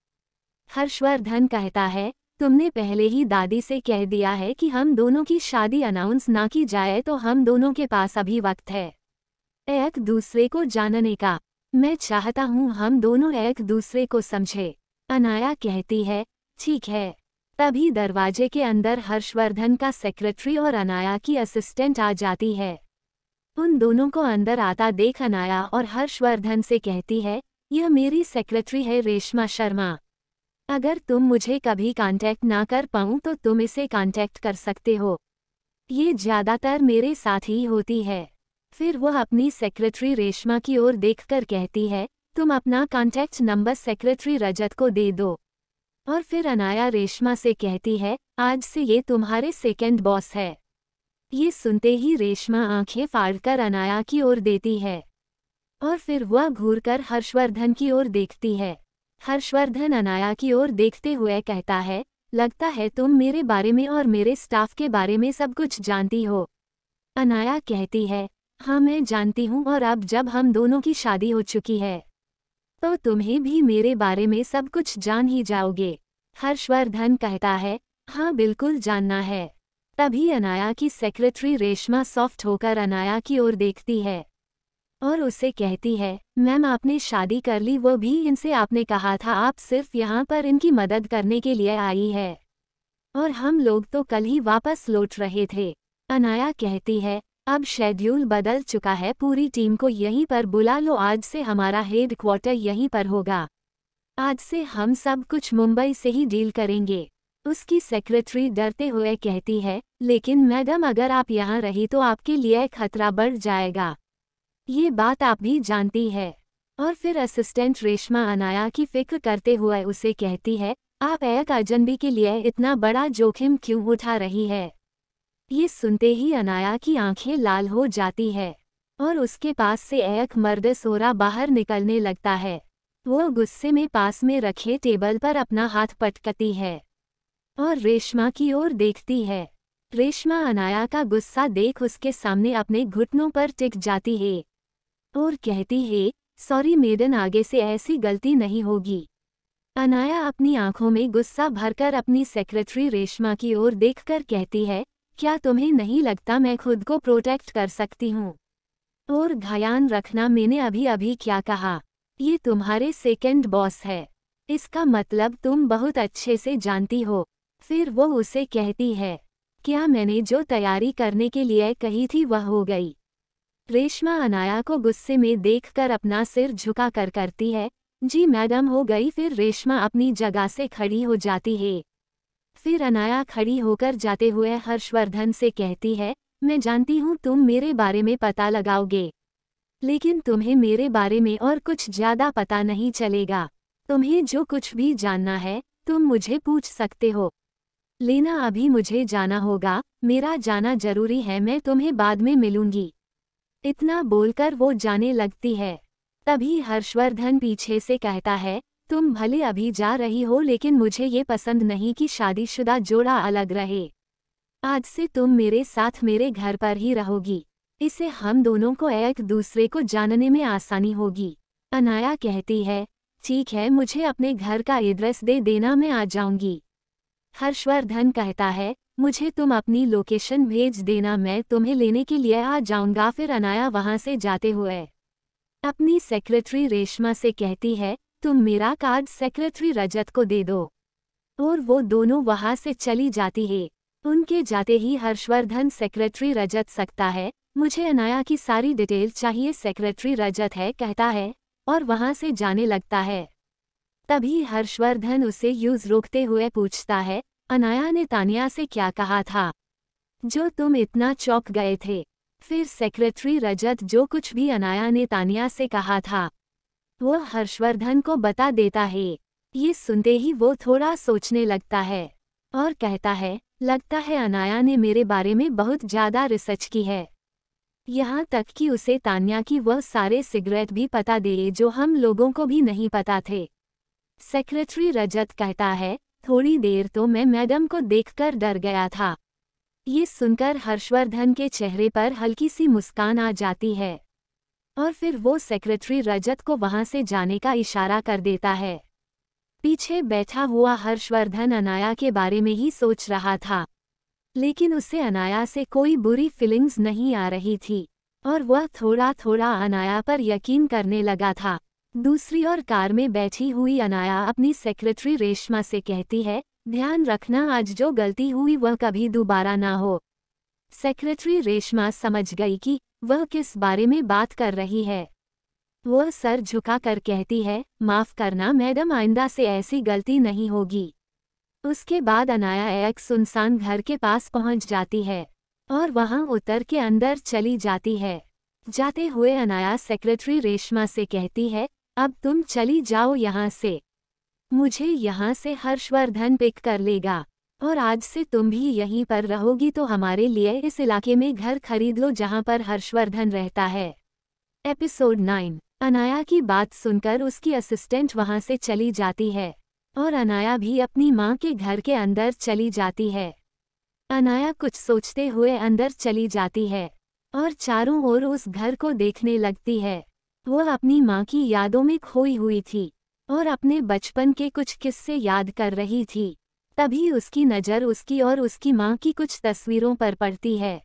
हर्षवर्धन कहता है तुमने पहले ही दादी से कह दिया है कि हम दोनों की शादी अनाउंस ना की जाए तो हम दोनों के पास अभी वक्त है एक दूसरे को जानने का मैं चाहता हूँ हम दोनों एक दूसरे को समझे अनाया कहती है ठीक है तभी दरवाजे के अंदर हर्षवर्धन का सेक्रेटरी और अनाया की असिस्टेंट आ जाती है उन दोनों को अंदर आता देख अनाया और हर्षवर्धन से कहती है यह मेरी सेक्रेटरी है रेशमा शर्मा अगर तुम मुझे कभी कांटेक्ट ना कर पाऊँ तो तुम इसे कांटेक्ट कर सकते हो ये ज़्यादातर मेरे साथ ही होती है फिर वह अपनी सेक्रेटरी रेशमा की ओर देखकर कहती है तुम अपना कांटेक्ट नंबर सेक्रेटरी रजत को दे दो और फिर अनाया रेशमा से कहती है आज से ये तुम्हारे सेकंड बॉस है ये सुनते ही रेशमा आंखें फाड़कर अनाया की ओर देती है और फिर वह घूरकर हर्षवर्धन की ओर देखती है हर्षवर्धन अनाया की ओर देखते हुए कहता है लगता है तुम मेरे बारे में और मेरे स्टाफ के बारे में सब कुछ जानती हो अनाया कहती है हाँ मैं जानती हूँ और अब जब हम दोनों की शादी हो चुकी है तो तुम्हें भी मेरे बारे में सब कुछ जान ही जाओगे हर्षवर्धन कहता है हाँ बिल्कुल जानना है तभी अनाया की सेक्रेटरी रेशमा सॉफ्ट होकर अनाया की ओर देखती है और उसे कहती है मैम आपने शादी कर ली वो भी इनसे आपने कहा था आप सिर्फ यहाँ पर इनकी मदद करने के लिए आई है और हम लोग तो कल ही वापस लौट रहे थे अनाया कहती है अब शेड्यूल बदल चुका है पूरी टीम को यहीं पर बुला लो आज से हमारा हेड क्वार्टर यहीं पर होगा आज से हम सब कुछ मुंबई से ही डील करेंगे उसकी सेक्रेटरी डरते हुए कहती है लेकिन मैडम अगर आप यहाँ रही तो आपके लिए खतरा बढ़ जाएगा ये बात आप भी जानती है और फिर असिस्टेंट रेशमा अनाया की फिक्र करते हुए उसे कहती है आप एक अजनबी के लिए इतना बड़ा जोखिम क्यों उठा रही है ये सुनते ही अनाया की आंखें लाल हो जाती है और उसके पास से एक मर्द सोरा बाहर निकलने लगता है वो गुस्से में पास में रखे टेबल पर अपना हाथ पटकती है और रेशमा की ओर देखती है रेशमा अनाया का गुस्सा देख उसके सामने अपने घुटनों पर टिक जाती है और कहती है सॉरी मेडन आगे से ऐसी गलती नहीं होगी अनाया अपनी आंखों में गुस्सा भरकर अपनी सेक्रेटरी रेशमा की ओर देखकर कहती है क्या तुम्हें नहीं लगता मैं खुद को प्रोटेक्ट कर सकती हूँ और घयान रखना मैंने अभी अभी क्या कहा ये तुम्हारे सेकेंड बॉस है इसका मतलब तुम बहुत अच्छे से जानती हो फिर वो उसे कहती है क्या मैंने जो तैयारी करने के लिए कही थी वह हो गई रेशमा अनाया को गुस्से में देखकर अपना सिर झुका कर करती है जी मैडम हो गई फिर रेशमा अपनी जगह से खड़ी हो जाती है फिर अनाया खड़ी होकर जाते हुए हर्षवर्धन से कहती है मैं जानती हूँ तुम मेरे बारे में पता लगाओगे लेकिन तुम्हें मेरे बारे में और कुछ ज्यादा पता नहीं चलेगा तुम्हें जो कुछ भी जानना है तुम मुझे पूछ सकते हो लेना अभी मुझे जाना होगा मेरा जाना जरूरी है मैं तुम्हें बाद में मिलूंगी इतना बोलकर वो जाने लगती है तभी हर्षवर्धन पीछे से कहता है तुम भले अभी जा रही हो लेकिन मुझे ये पसंद नहीं कि शादीशुदा जोड़ा अलग रहे आज से तुम मेरे साथ मेरे घर पर ही रहोगी इसे हम दोनों को एक दूसरे को जानने में आसानी होगी अनाया कहती है ठीक है मुझे अपने घर का एड्रेस दे देना मैं आ जाऊंगी हर्षवर्धन कहता है मुझे तुम अपनी लोकेशन भेज देना मैं तुम्हें लेने के लिए आ जाऊंगा फिर अनाया वहां से जाते हुए अपनी सेक्रेटरी रेशमा से कहती है तुम मेरा कार्ड सेक्रेटरी रजत को दे दो और वो दोनों वहां से चली जाती है उनके जाते ही हर्षवर्धन सेक्रेटरी रजत सकता है मुझे अनाया की सारी डिटेल चाहिए सेक्रेटरी रजत है कहता है और वहां से जाने लगता है तभी हर्षवर्धन उसे यूज रोकते हुए पूछता है अनाया ने तानिया से क्या कहा था जो तुम इतना चौक गए थे फिर सेक्रेटरी रजत जो कुछ भी अनाया ने तानिया से कहा था वो हर्षवर्धन को बता देता है ये सुनते ही वो थोड़ा सोचने लगता है और कहता है लगता है अनाया ने मेरे बारे में बहुत ज़्यादा रिसर्च की है यहाँ तक कि उसे तानिया की वह सारे सिगरेट भी पता दिए जो हम लोगों को भी नहीं पता थे सेक्रेटरी रजत कहता है थोड़ी देर तो मैं मैडम को देखकर डर गया था ये सुनकर हर्षवर्धन के चेहरे पर हल्की सी मुस्कान आ जाती है और फिर वो सेक्रेटरी रजत को वहां से जाने का इशारा कर देता है पीछे बैठा हुआ हर्षवर्धन अनाया के बारे में ही सोच रहा था लेकिन उसे अनाया से कोई बुरी फीलिंग्स नहीं आ रही थी और वह थोड़ा थोड़ा अनाया पर यकीन करने लगा था दूसरी ओर कार में बैठी हुई अनाया अपनी सेक्रेटरी रेशमा से कहती है ध्यान रखना आज जो गलती हुई वह कभी दोबारा ना हो सेक्रेटरी रेशमा समझ गई कि वह किस बारे में बात कर रही है वह सर झुका कर कहती है माफ़ करना मैडम आइंदा से ऐसी गलती नहीं होगी उसके बाद अनाया एक सुनसान घर के पास पहुंच जाती है और वहां उतर के अंदर चली जाती है जाते हुए अनाया सेक्रेटरी रेशमा से कहती है अब तुम चली जाओ यहाँ से मुझे यहाँ से हर्षवर्धन पिक कर लेगा और आज से तुम भी यहीं पर रहोगी तो हमारे लिए इस इलाके में घर खरीद लो जहाँ पर हर्षवर्धन रहता है एपिसोड नाइन अनाया की बात सुनकर उसकी असिस्टेंट वहाँ से चली जाती है और अनाया भी अपनी माँ के घर के अंदर चली जाती है अनाया कुछ सोचते हुए अंदर चली जाती है और चारों ओर उस घर को देखने लगती है वह अपनी माँ की यादों में खोई हुई थी और अपने बचपन के कुछ किस्से याद कर रही थी तभी उसकी नज़र उसकी और उसकी माँ की कुछ तस्वीरों पर पड़ती है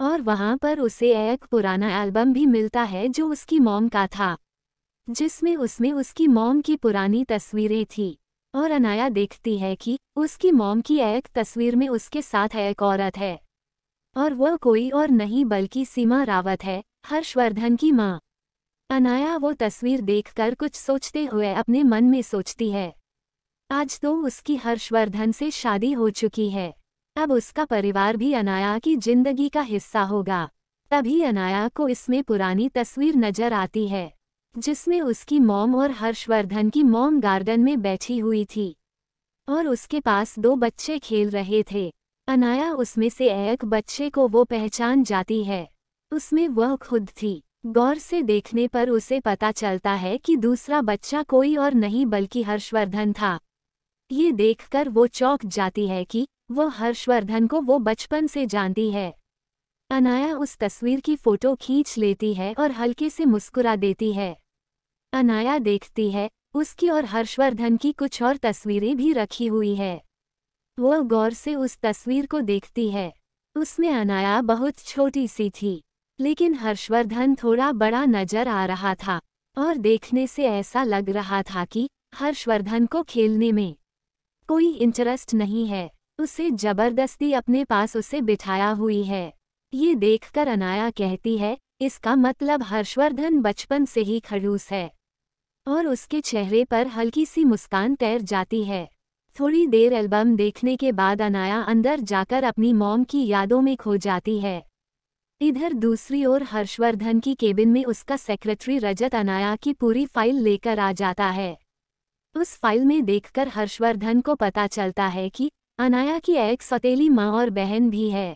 और वहाँ पर उसे एक पुराना एल्बम भी मिलता है जो उसकी मॉम का था जिसमें उसमें उसकी मॉम की पुरानी तस्वीरें थी और अनाया देखती है कि उसकी मॉम की एक तस्वीर में उसके साथ एक औरत है और वह कोई और नहीं बल्कि सीमा रावत है हर्षवर्धन की माँ अनाया वो तस्वीर देखकर कुछ सोचते हुए अपने मन में सोचती है आज तो उसकी हर्षवर्धन से शादी हो चुकी है अब उसका परिवार भी अनाया की जिंदगी का हिस्सा होगा तभी अनाया को इसमें पुरानी तस्वीर नजर आती है जिसमें उसकी मॉम और हर्षवर्धन की मॉम गार्डन में बैठी हुई थी और उसके पास दो बच्चे खेल रहे थे अनाया उसमें से एक बच्चे को वो पहचान जाती है उसमें वह खुद थी गौर से देखने पर उसे पता चलता है कि दूसरा बच्चा कोई और नहीं बल्कि हर्षवर्धन था ये देखकर वो चौंक जाती है कि वो हर्षवर्धन को वो बचपन से जानती है अनाया उस तस्वीर की फ़ोटो खींच लेती है और हल्के से मुस्कुरा देती है अनाया देखती है उसकी और हर्षवर्धन की कुछ और तस्वीरें भी रखी हुई है वह गौर से उस तस्वीर को देखती है उसमें अनाया बहुत छोटी सी थी लेकिन हर्षवर्धन थोड़ा बड़ा नजर आ रहा था और देखने से ऐसा लग रहा था कि हर्षवर्धन को खेलने में कोई इंटरेस्ट नहीं है उसे जबरदस्ती अपने पास उसे बिठाया हुई है ये देखकर अनाया कहती है इसका मतलब हर्षवर्धन बचपन से ही खड़ूस है और उसके चेहरे पर हल्की सी मुस्कान तैर जाती है थोड़ी देर एल्बम देखने के बाद अनाया अंदर जाकर अपनी मॉम की यादों में खो जाती है इधर दूसरी ओर हर्षवर्धन की केबिन में उसका सेक्रेटरी रजत अनाया की पूरी फाइल लेकर आ जाता है उस फाइल में देखकर हर्षवर्धन को पता चलता है कि अनाया की एक सतीली माँ और बहन भी है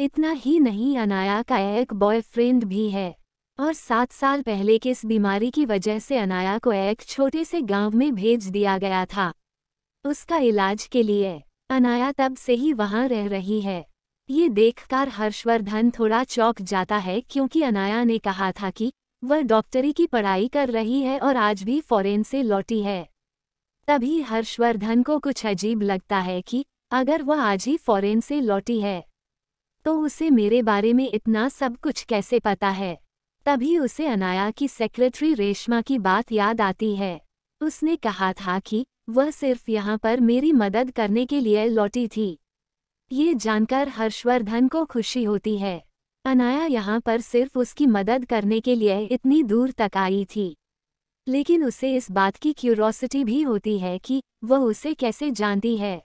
इतना ही नहीं अनाया का एक बॉयफ्रेंड भी है और सात साल पहले इस बीमारी की वजह से अनाया को एक छोटे से गांव में भेज दिया गया था उसका इलाज के लिए अनाया तब से ही वहां रह रही है ये देखकर हर्षवर्धन थोड़ा चौक जाता है क्योंकि अनाया ने कहा था कि वह डॉक्टरी की पढ़ाई कर रही है और आज भी फॉरेन से लौटी है तभी हर्षवर्धन को कुछ अजीब लगता है कि अगर वह आज ही फॉरेन से लौटी है तो उसे मेरे बारे में इतना सब कुछ कैसे पता है तभी उसे अनाया की सेक्रेटरी रेशमा की बात याद आती है उसने कहा था कि वह सिर्फ यहाँ पर मेरी मदद करने के लिए लौटी थी ये जानकर हर्षवर्धन को खुशी होती है अनाया यहाँ पर सिर्फ उसकी मदद करने के लिए इतनी दूर तक आई थी लेकिन उसे इस बात की क्यूरोसिटी भी होती है कि वह उसे कैसे जानती है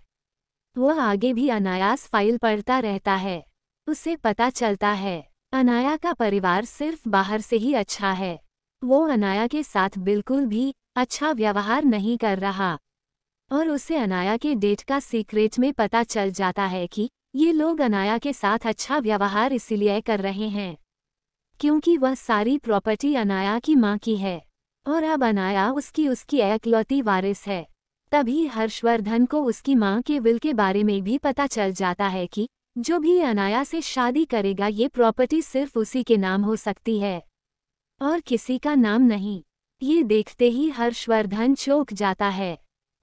वह आगे भी अनायास फाइल पढ़ता रहता है उसे पता चलता है अनाया का परिवार सिर्फ बाहर से ही अच्छा है वो अनाया के साथ बिल्कुल भी अच्छा व्यवहार नहीं कर रहा और उसे अनाया के डेट का सीक्रेट में पता चल जाता है कि ये लोग अनाया के साथ अच्छा व्यवहार इसीलिए कर रहे हैं क्योंकि वह सारी प्रॉपर्टी अनाया की माँ की है और अब अनाया उसकी उसकी एकलौती वारिस है तभी हर्षवर्धन को उसकी माँ के विल के बारे में भी पता चल जाता है कि जो भी अनाया से शादी करेगा ये प्रॉपर्टी सिर्फ उसी के नाम हो सकती है और किसी का नाम नहीं ये देखते ही हर्षवर्धन चौक जाता है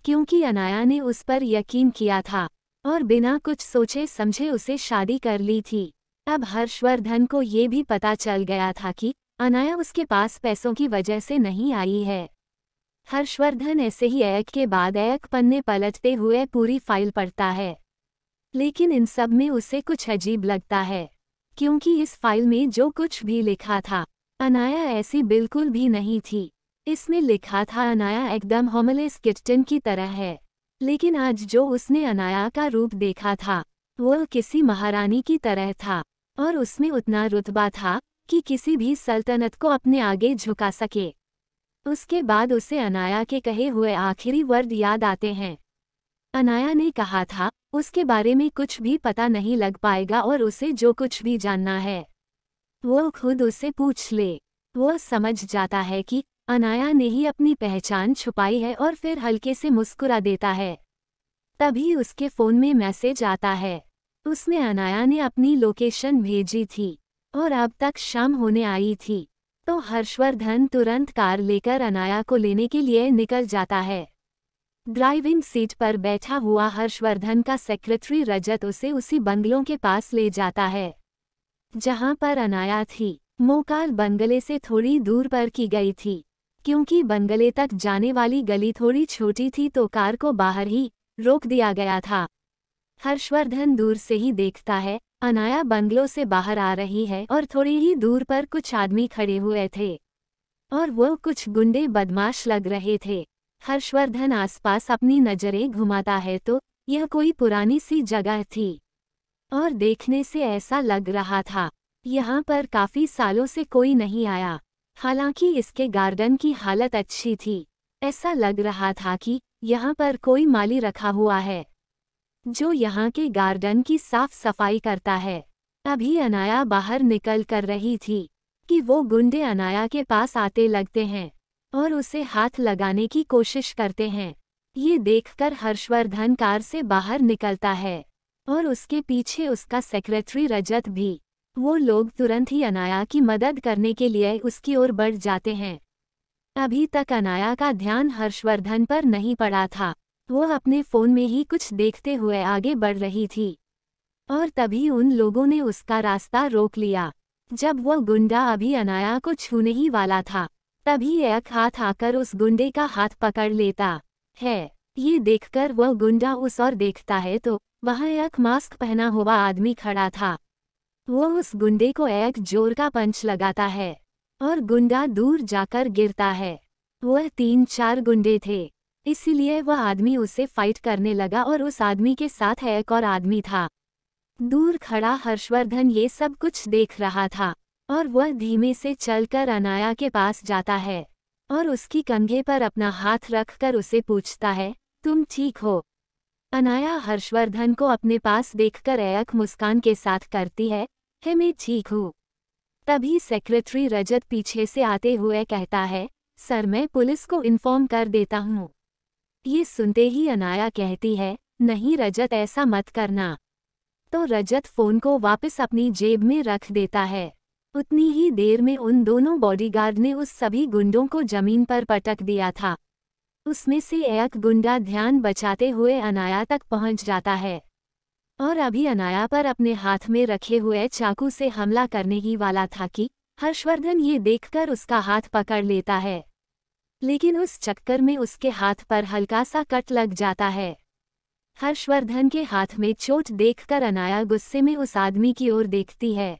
क्योंकि अनाया ने उस पर यकीन किया था और बिना कुछ सोचे समझे उसे शादी कर ली थी अब हर्षवर्धन को ये भी पता चल गया था कि अनाया उसके पास पैसों की वजह से नहीं आई है हर्षवर्धन ऐसे ही एक के बाद एक पन्ने पलटते हुए पूरी फाइल पढ़ता है लेकिन इन सब में उसे कुछ अजीब लगता है क्योंकि इस फाइल में जो कुछ भी लिखा था अनाया ऐसी बिल्कुल भी नहीं थी इसमें लिखा था अनाया एकदम होमलेस किटन की तरह है लेकिन आज जो उसने अनाया का रूप देखा था वो किसी महारानी की तरह था और उसमें उतना रुतबा था कि किसी भी सल्तनत को अपने आगे झुका सके उसके बाद उसे अनाया के कहे हुए आखिरी वर्द याद आते हैं अनाया ने कहा था उसके बारे में कुछ भी पता नहीं लग पाएगा और उसे जो कुछ भी जानना है वो खुद उसे पूछ ले वो समझ जाता है कि अनाया ने ही अपनी पहचान छुपाई है और फिर हल्के से मुस्कुरा देता है तभी उसके फ़ोन में मैसेज आता है उसमें अनाया ने अपनी लोकेशन भेजी थी और अब तक शाम होने आई थी तो हर्षवर्धन तुरंत कार लेकर अनाया को लेने के लिए निकल जाता है ड्राइविंग सीट पर बैठा हुआ हर्षवर्धन का सेक्रेटरी रजत उसे उसी बंगलों के पास ले जाता है जहां पर अनाया थी मोकाल बंगले से थोड़ी दूर पर की गई थी क्योंकि बंगले तक जाने वाली गली थोड़ी छोटी थी तो कार को बाहर ही रोक दिया गया था हर्षवर्धन दूर से ही देखता है अनाया बंगलों से बाहर आ रही है और थोड़ी ही दूर पर कुछ आदमी खड़े हुए थे और वो कुछ गुंडे बदमाश लग रहे थे हर्षवर्धन आसपास अपनी नज़रें घुमाता है तो यह कोई पुरानी सी जगह थी और देखने से ऐसा लग रहा था यहाँ पर काफ़ी सालों से कोई नहीं आया हालांकि इसके गार्डन की हालत अच्छी थी ऐसा लग रहा था कि यहाँ पर कोई माली रखा हुआ है जो यहाँ के गार्डन की साफ सफाई करता है अभी अनाया बाहर निकल कर रही थी कि वो गुंडे अनाया के पास आते लगते हैं और उसे हाथ लगाने की कोशिश करते हैं ये देखकर हर्षवर्धन कार से बाहर निकलता है और उसके पीछे उसका सेक्रेटरी रजत भी वो लोग तुरंत ही अनाया की मदद करने के लिए उसकी ओर बढ़ जाते हैं अभी तक अनाया का ध्यान हर्षवर्धन पर नहीं पड़ा था वह अपने फ़ोन में ही कुछ देखते हुए आगे बढ़ रही थी और तभी उन लोगों ने उसका रास्ता रोक लिया जब वह गुंडा अभी अनाया को छूने ही वाला था तभी एक हाथ आकर उस गुंडे का हाथ पकड़ लेता है ये देखकर वह गुंडा उस और देखता है तो वहाँ एक मास्क पहना हुआ आदमी खड़ा था वो उस गुंडे को एक जोर का पंच लगाता है और गुंडा दूर जाकर गिरता है वह तीन चार गुंडे थे इसलिए वह आदमी उसे फाइट करने लगा और उस आदमी के साथ एक और आदमी था दूर खड़ा हर्षवर्धन ये सब कुछ देख रहा था और वह धीमे से चलकर अनाया के पास जाता है और उसकी कंधे पर अपना हाथ रखकर उसे पूछता है तुम ठीक हो अनाया हर्षवर्धन को अपने पास देखकर एक मुस्कान के साथ करती है है मैं ठीक हूँ तभी सेक्रेटरी रजत पीछे से आते हुए कहता है सर मैं पुलिस को इन्फॉर्म कर देता हूँ ये सुनते ही अनाया कहती है नहीं रजत ऐसा मत करना तो रजत फोन को वापस अपनी जेब में रख देता है उतनी ही देर में उन दोनों बॉडीगार्ड ने उस सभी गुंडों को जमीन पर पटक दिया था उसमें से एक गुंडा ध्यान बचाते हुए अनाया तक पहुंच जाता है और अभी अनाया पर अपने हाथ में रखे हुए चाकू से हमला करने ही वाला था कि हर्षवर्धन ये देखकर उसका हाथ पकड़ लेता है लेकिन उस चक्कर में उसके हाथ पर हल्का सा कट लग जाता है हर्षवर्धन के हाथ में चोट देखकर अनाया गुस्से में उस आदमी की ओर देखती है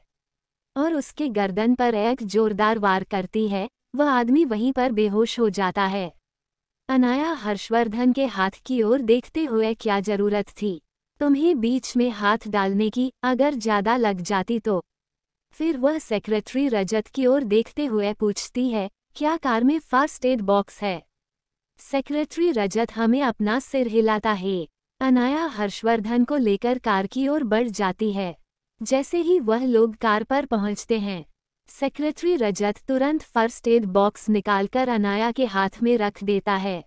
और उसके गर्दन पर एक जोरदार वार करती है वह आदमी वहीं पर बेहोश हो जाता है अनाया हर्षवर्धन के हाथ की ओर देखते हुए क्या जरूरत थी तुम्हें बीच में हाथ डालने की अगर ज़्यादा लग जाती तो फिर वह सेक्रेटरी रजत की ओर देखते हुए पूछती है क्या कार में फर्स्ट एड बॉक्स है सेक्रेटरी रजत हमें अपना सिर हिलाता है अनाया हर्षवर्धन को लेकर कार की ओर बढ़ जाती है जैसे ही वह लोग कार पर पहुंचते हैं सेक्रेटरी रजत तुरंत फर्स्ट एड बॉक्स निकालकर अनाया के हाथ में रख देता है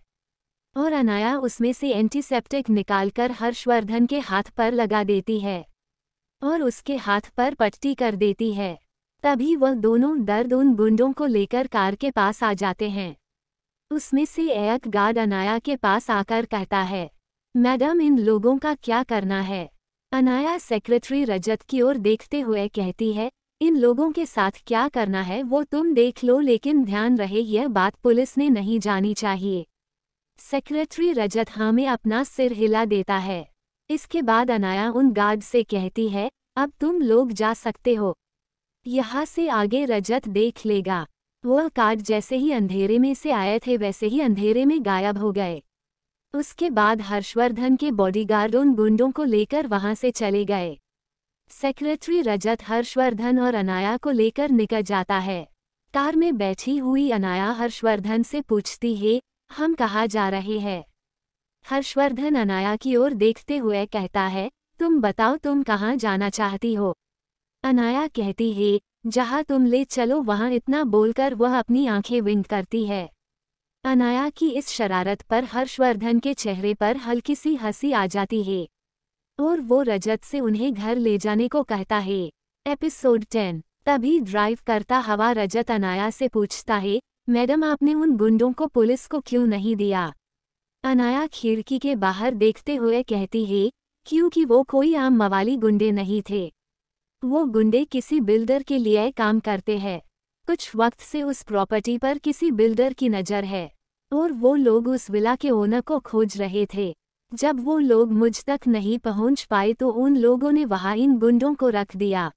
और अनाया उसमें से एंटीसेप्टिक निकालकर हर्षवर्धन के हाथ पर लगा देती है और उसके हाथ पर पट्टी कर देती है तभी वह दोनों दर्द उन गुंडों को लेकर कार के पास आ जाते हैं उसमें से एक गार्ड अनाया के पास आकर कहता है मैडम इन लोगों का क्या करना है अनाया सेक्रेटरी रजत की ओर देखते हुए कहती है इन लोगों के साथ क्या करना है वो तुम देख लो लेकिन ध्यान रहे यह बात पुलिस ने नहीं जानी चाहिए सेक्रेटरी रजत हामे अपना सिर हिला देता है इसके बाद अनाया उन गार्ड से कहती है अब तुम लोग जा सकते हो यहाँ से आगे रजत देख लेगा वह कार्ड जैसे ही अंधेरे में से आए थे वैसे ही अंधेरे में गायब हो गए उसके बाद हर्षवर्धन के बॉडीगार्ड उन गुंडों को लेकर वहां से चले गए सेक्रेटरी रजत हर्षवर्धन और अनाया को लेकर निकल जाता है कार में बैठी हुई अनाया हर्षवर्धन से पूछती है हम कहा जा रहे हैं हर्षवर्धन अनाया की ओर देखते हुए कहता है तुम बताओ तुम कहाँ जाना चाहती हो अनाया कहती है जहाँ तुम ले चलो वहाँ इतना बोलकर वह अपनी आंखें विंग करती है अनाया की इस शरारत पर हर्षवर्धन के चेहरे पर हल्की सी हंसी आ जाती है और वो रजत से उन्हें घर ले जाने को कहता है एपिसोड टेन तभी ड्राइव करता हवा रजत अनाया से पूछता है मैडम आपने उन गुंडों को पुलिस को क्यों नहीं दिया अनाया खिड़की के बाहर देखते हुए कहती है क्योंकि वो कोई आम मवाली गुंडे नहीं थे वो गुंडे किसी बिल्डर के लिए काम करते हैं कुछ वक्त से उस प्रॉपर्टी पर किसी बिल्डर की नज़र है और वो लोग उस विला के ओनर को खोज रहे थे जब वो लोग मुझ तक नहीं पहुंच पाए तो उन लोगों ने वहाँ इन गुंडों को रख दिया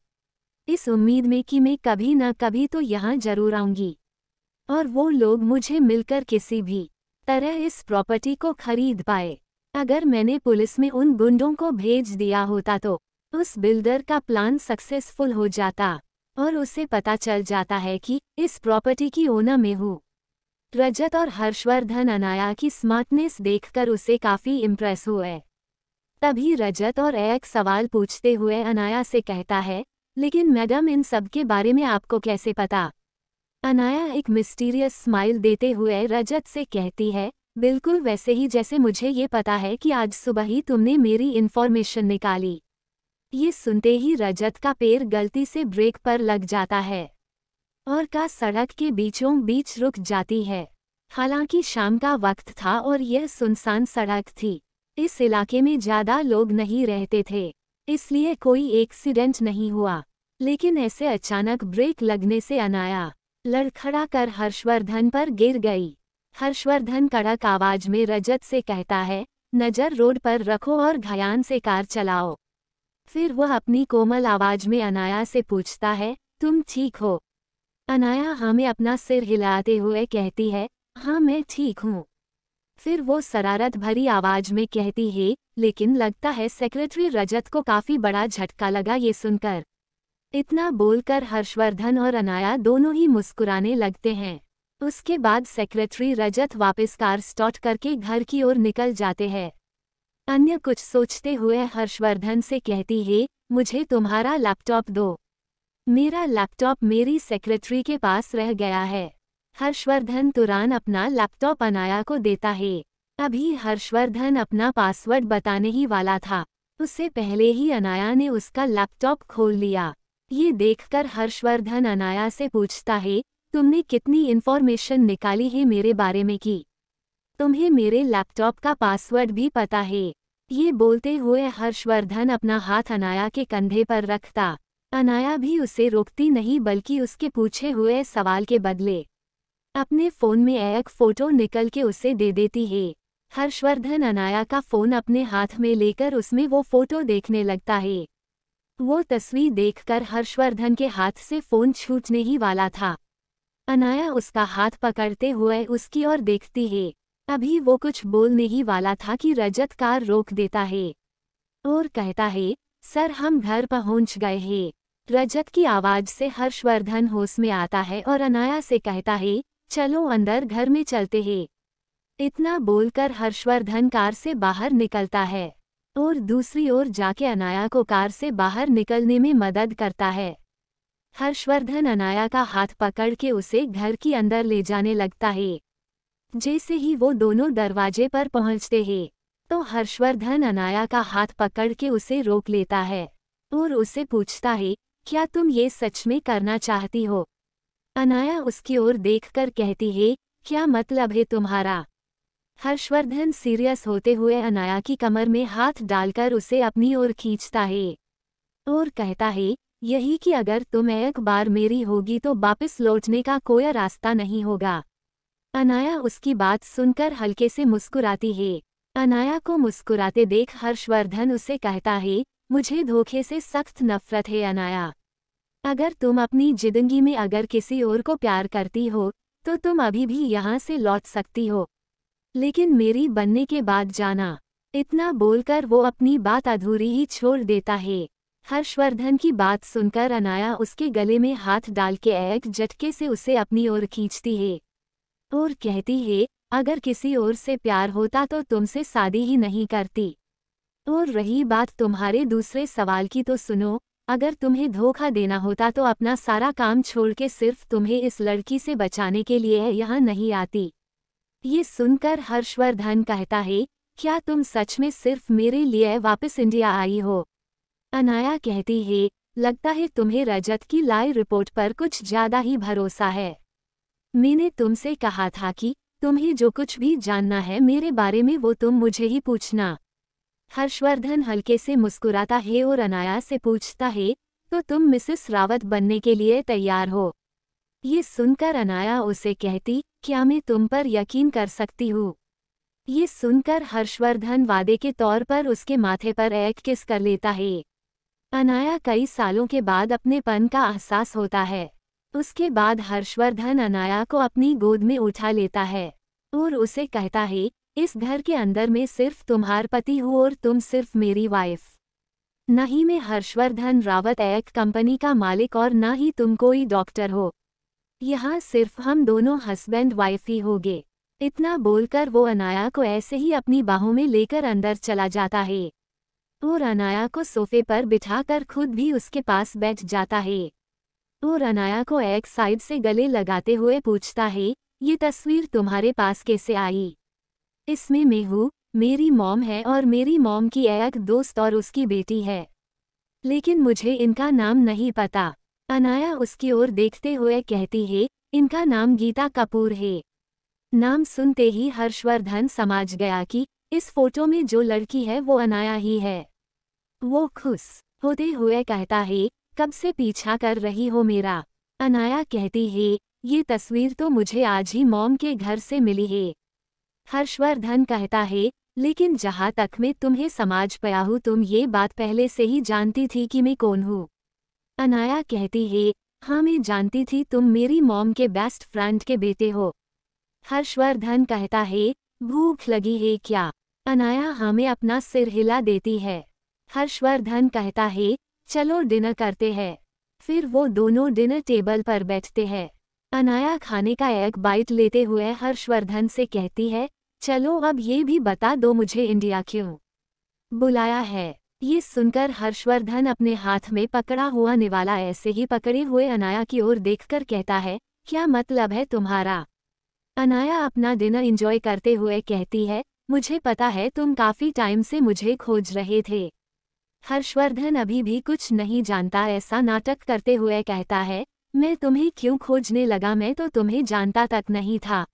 इस उम्मीद में कि मैं कभी न कभी तो यहाँ जरूर आऊँगी और वो लोग मुझे मिलकर किसी भी तरह इस प्रॉपर्टी को खरीद पाए अगर मैंने पुलिस में उन गुंडों को भेज दिया होता तो उस बिल्डर का प्लान सक्सेसफुल हो जाता और उसे पता चल जाता है कि इस प्रॉपर्टी की ओना में हूँ रजत और हर्षवर्धन अनाया की स्मार्टनेस देखकर उसे काफ़ी इम्प्रेस हुए तभी रजत और एक सवाल पूछते हुए अनाया से कहता है लेकिन मैडम इन सब के बारे में आपको कैसे पता अनाया एक मिस्टीरियस स्माइल देते हुए रजत से कहती है बिल्कुल वैसे ही जैसे मुझे ये पता है कि आज सुबह ही तुमने मेरी इन्फॉर्मेशन निकाली ये सुनते ही रजत का पैर गलती से ब्रेक पर लग जाता है और का सड़क के बीचों बीच रुक जाती है हालांकि शाम का वक्त था और यह सुनसान सड़क थी इस इलाके में ज़्यादा लोग नहीं रहते थे इसलिए कोई एक्सीडेंट नहीं हुआ लेकिन ऐसे अचानक ब्रेक लगने से अनाया लड़खड़ा कर हर्षवर्धन पर गिर गई हर्षवर्धन कड़क आवाज में रजत से कहता है नज़र रोड पर रखो और घयान से कार चलाओ फिर वह अपनी कोमल आवाज में अनाया से पूछता है तुम ठीक हो अनाया हमें अपना सिर हिलाते हुए कहती है हाँ मैं ठीक हूँ फिर वो शरारत भरी आवाज में कहती है लेकिन लगता है सेक्रेटरी रजत को काफ़ी बड़ा झटका लगा ये सुनकर इतना बोलकर हर्षवर्धन और अनाया दोनों ही मुस्कुराने लगते हैं उसके बाद सेक्रेटरी रजत वापस कार स्टॉट करके घर की ओर निकल जाते हैं अन्य कुछ सोचते हुए हर्षवर्धन से कहती है मुझे तुम्हारा लैपटॉप दो मेरा लैपटॉप मेरी सेक्रेटरी के पास रह गया है हर्षवर्धन तुरान अपना लैपटॉप अनाया को देता है अभी हर्षवर्धन अपना पासवर्ड बताने ही वाला था उससे पहले ही अनाया ने उसका लैपटॉप खोल लिया ये देखकर हर्षवर्धन अनाया से पूछता है तुमने कितनी इन्फॉर्मेशन निकाली है मेरे बारे में की तुम्हें मेरे लैपटॉप का पासवर्ड भी पता है ये बोलते हुए हर्षवर्धन अपना हाथ अनाया के कंधे पर रखता अनाया भी उसे रोकती नहीं बल्कि उसके पूछे हुए सवाल के बदले अपने फ़ोन में एक फ़ोटो निकल के उसे दे देती है हर्षवर्धन अनाया का फ़ोन अपने हाथ में लेकर उसमें वो फ़ोटो देखने लगता है वो तस्वीर देखकर हर्षवर्धन के हाथ से फोन छूटने ही वाला था अनाया उसका हाथ पकड़ते हुए उसकी ओर देखती है अभी वो कुछ बोलने ही वाला था कि रजत कार रोक देता है और कहता है सर हम घर पहुंच गए हैं रजत की आवाज से हर्षवर्धन होश में आता है और अनाया से कहता है चलो अंदर घर में चलते हैं इतना बोलकर हर्षवर्धन कार से बाहर निकलता है और दूसरी ओर जाके अनाया को कार से बाहर निकलने में मदद करता है हर्षवर्धन अनाया का हाथ पकड़ के उसे घर के अंदर ले जाने लगता है जैसे ही वो दोनों दरवाजे पर पहुंचते हैं तो हर्षवर्धन अनाया का हाथ पकड़ के उसे रोक लेता है और उसे पूछता है क्या तुम ये सच में करना चाहती हो अनाया उसकी ओर देखकर कहती है क्या मतलब है तुम्हारा हर्षवर्धन सीरियस होते हुए अनाया की कमर में हाथ डालकर उसे अपनी ओर खींचता है और कहता है यही कि अगर तुम एक बार मेरी होगी तो वापस लौटने का कोई रास्ता नहीं होगा अनाया उसकी बात सुनकर हल्के से मुस्कुराती है अनाया को मुस्कुराते देख हर्षवर्धन उसे कहता है मुझे धोखे से सख्त नफरत है अनाया अगर तुम अपनी जिंदगी में अगर किसी और को प्यार करती हो तो तुम अभी भी यहाँ से लौट सकती हो लेकिन मेरी बनने के बाद जाना इतना बोलकर वो अपनी बात अधूरी ही छोड़ देता है हर्षवर्धन की बात सुनकर अनाया उसके गले में हाथ डाल के एक झटके से उसे अपनी ओर खींचती है और कहती है अगर किसी और से प्यार होता तो तुमसे शादी ही नहीं करती और रही बात तुम्हारे दूसरे सवाल की तो सुनो अगर तुम्हें धोखा देना होता तो अपना सारा काम छोड़ के सिर्फ तुम्हें इस लड़की से बचाने के लिए यहाँ नहीं आती ये सुनकर हर्षवर्धन कहता है क्या तुम सच में सिर्फ मेरे लिए वापस इंडिया आई हो अनाया कहती है लगता है तुम्हें रजत की लाई रिपोर्ट पर कुछ ज्यादा ही भरोसा है मैंने तुमसे कहा था कि तुम्हें जो कुछ भी जानना है मेरे बारे में वो तुम मुझे ही पूछना हर्षवर्धन हल्के से मुस्कुराता है और अनाया से पूछता है तो तुम मिसेस रावत बनने के लिए तैयार हो ये सुनकर अनाया उसे कहती क्या मैं तुम पर यकीन कर सकती हूँ ये सुनकर हर्षवर्धन वादे के तौर पर उसके माथे पर एक किस कर लेता है अनाया कई सालों के बाद अपने पन का एहसास होता है उसके बाद हर्षवर्धन अनाया को अपनी गोद में उठा लेता है और उसे कहता है इस घर के अंदर में सिर्फ तुम्हार पति हो और तुम सिर्फ मेरी वाइफ न ही मैं हर्षवर्धन रावत एक कंपनी का मालिक और न ही तुम कोई डॉक्टर हो यहाँ सिर्फ हम दोनों हस्बैंड वाइफ ही होंगे इतना बोलकर वो अनाया को ऐसे ही अपनी बाहों में लेकर अंदर चला जाता है और अनाया को सोफे पर बिठाकर खुद भी उसके पास बैठ जाता है और अनाया को एक साइड से गले लगाते हुए पूछता है ये तस्वीर तुम्हारे पास कैसे आई इसमें मैं हूँ मेरी मॉम है और मेरी मॉम की एक दोस्त और उसकी बेटी है लेकिन मुझे इनका नाम नहीं पता अनाया उसकी ओर देखते हुए कहती है इनका नाम गीता कपूर है नाम सुनते ही हर्षवर्धन समझ गया कि इस फोटो में जो लड़की है वो अनाया ही है वो खुश होते हुए कहता है कब से पीछा कर रही हो मेरा अनाया कहती है ये तस्वीर तो मुझे आज ही मॉम के घर से मिली है हर्षवर्धन कहता है लेकिन जहाँ तक मैं तुम्हें समाज पाया हूँ तुम ये बात पहले से ही जानती थी कि मैं कौन हूँ अनाया कहती है हाँ मैं जानती थी तुम मेरी मॉम के बेस्ट फ्रेंड के बेटे हो हर्षवर्धन कहता है भूख लगी है क्या अनाया हमें अपना सिर हिला देती है हर्षवर्धन कहता है चलो डिनर करते हैं फिर वो दोनों डिनर टेबल पर बैठते हैं अनाया खाने का एक बाइट लेते हुए हर्षवर्धन से कहती है चलो अब ये भी बता दो मुझे इंडिया क्यों बुलाया है ये सुनकर हर्षवर्धन अपने हाथ में पकड़ा हुआ निवाला ऐसे ही पकड़े हुए अनाया की ओर देखकर कहता है क्या मतलब है तुम्हारा अनाया अपना डिनर इंजॉय करते हुए कहती है मुझे पता है तुम काफ़ी टाइम से मुझे खोज रहे थे हर्षवर्धन अभी भी कुछ नहीं जानता ऐसा नाटक करते हुए कहता है मैं तुम्हें क्यों खोजने लगा मैं तो तुम्हें जानता तक नहीं था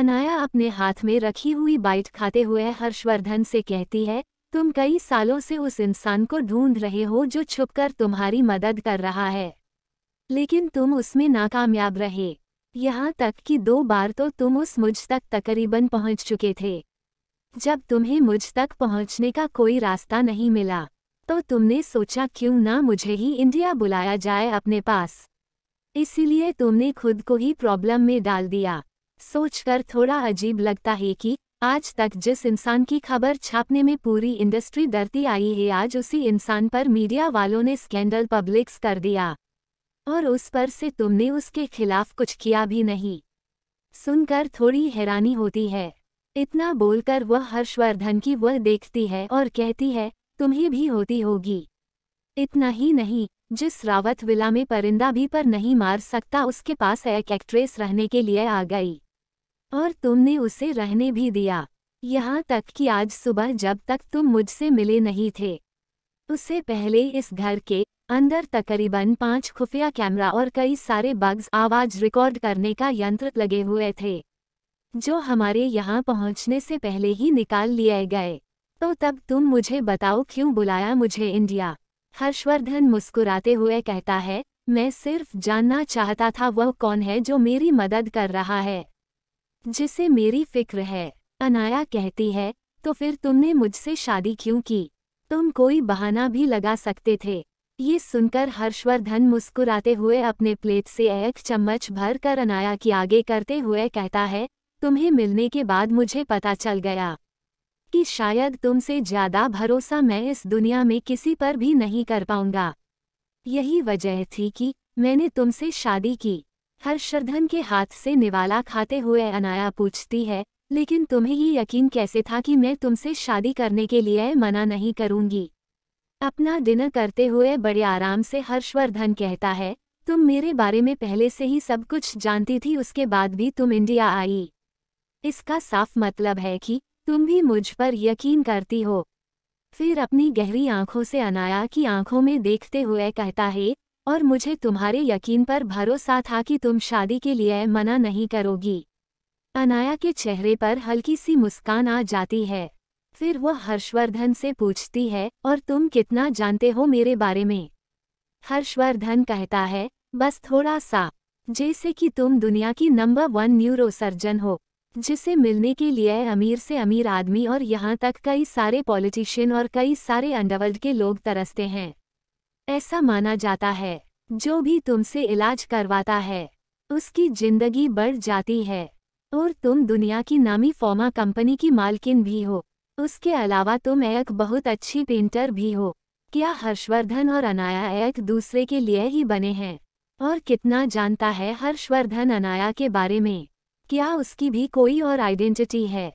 अनाया अपने हाथ में रखी हुई बाइट खाते हुए हर्षवर्धन से कहती है तुम कई सालों से उस इंसान को ढूंढ रहे हो जो छुपकर तुम्हारी मदद कर रहा है लेकिन तुम उसमें नाकामयाब रहे यहाँ तक कि दो बार तो तुम उस मुझ तक तकरीबन पहुँच चुके थे जब तुम्हें मुझ तक पहुँचने का कोई रास्ता नहीं मिला तो तुमने सोचा क्यों ना मुझे ही इंडिया बुलाया जाए अपने पास इसीलिए तुमने खुद को ही प्रॉब्लम में डाल दिया सोचकर थोड़ा अजीब लगता है कि आज तक जिस इंसान की खबर छापने में पूरी इंडस्ट्री डरती आई है आज उसी इंसान पर मीडिया वालों ने स्कैंडल पब्लिक्स कर दिया और उस पर से तुमने उसके खिलाफ कुछ किया भी नहीं सुनकर थोड़ी हैरानी होती है इतना बोलकर वह हर्षवर्धन की वह देखती है और कहती है तुम्हें भी होती होगी इतना ही नहीं जिस रावत विला में परिंदा भी पर नहीं मार सकता उसके पास एक एक्ट्रेस रहने के लिए आ गई और तुमने उसे रहने भी दिया यहाँ तक कि आज सुबह जब तक तुम मुझसे मिले नहीं थे उससे पहले इस घर के अंदर तकरीबन पाँच खुफिया कैमरा और कई सारे बग्स आवाज रिकॉर्ड करने का यंत्र लगे हुए थे जो हमारे यहाँ पहुँचने से पहले ही निकाल लिए गए तो तब तुम मुझे बताओ क्यों बुलाया मुझे इंडिया हर्षवर्धन मुस्कुराते हुए कहता है मैं सिर्फ जानना चाहता था वह कौन है जो मेरी मदद कर रहा है जिसे मेरी फिक्र है अनाया कहती है तो फिर तुमने मुझसे शादी क्यों की तुम कोई बहाना भी लगा सकते थे ये सुनकर हर्षवर्धन मुस्कुराते हुए अपने प्लेट से एक चम्मच भर कर अनाया की आगे करते हुए कहता है तुम्हें मिलने के बाद मुझे पता चल गया कि शायद तुमसे ज्यादा भरोसा मैं इस दुनिया में किसी पर भी नहीं कर पाऊंगा यही वजह थी कि मैंने तुमसे शादी की हर्षर्धन के हाथ से निवाला खाते हुए अनाया पूछती है लेकिन तुम्हें ये यकीन कैसे था कि मैं तुमसे शादी करने के लिए मना नहीं करूंगी अपना डिनर करते हुए बड़े आराम से हर्षवर्धन कहता है तुम मेरे बारे में पहले से ही सब कुछ जानती थी उसके बाद भी तुम इंडिया आई इसका साफ मतलब है कि तुम भी मुझ पर यकीन करती हो फिर अपनी गहरी आंखों से अनाया की आंखों में देखते हुए कहता है और मुझे तुम्हारे यकीन पर भरोसा था कि तुम शादी के लिए मना नहीं करोगी अनाया के चेहरे पर हल्की सी मुस्कान आ जाती है फिर वह हर्षवर्धन से पूछती है और तुम कितना जानते हो मेरे बारे में हर्षवर्धन कहता है बस थोड़ा सा जैसे कि तुम दुनिया की नंबर वन न्यूरोसर्जन हो जिसे मिलने के लिए अमीर से अमीर आदमी और यहाँ तक कई सारे पॉलिटिशियन और कई सारे अंडरवर्ल्ड के लोग तरसते हैं ऐसा माना जाता है जो भी तुमसे इलाज करवाता है उसकी जिंदगी बढ़ जाती है और तुम दुनिया की नामी फॉर्मा कंपनी की मालकिन भी हो उसके अलावा तुम एक बहुत अच्छी पेंटर भी हो क्या हर्षवर्धन और अनाया एक दूसरे के लिए ही बने हैं और कितना जानता है हर्षवर्धन अनाया के बारे में क्या उसकी भी कोई और आइडेंटिटी है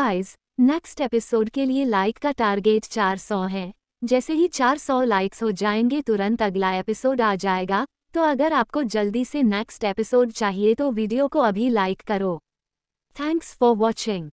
गाइज नेक्स्ट एपिसोड के लिए लाइक का टारगेट 400 है जैसे ही 400 लाइक्स हो जाएंगे तुरंत अगला एपिसोड आ जाएगा तो अगर आपको जल्दी से नेक्स्ट एपिसोड चाहिए तो वीडियो को अभी लाइक करो थैंक्स फॉर वॉचिंग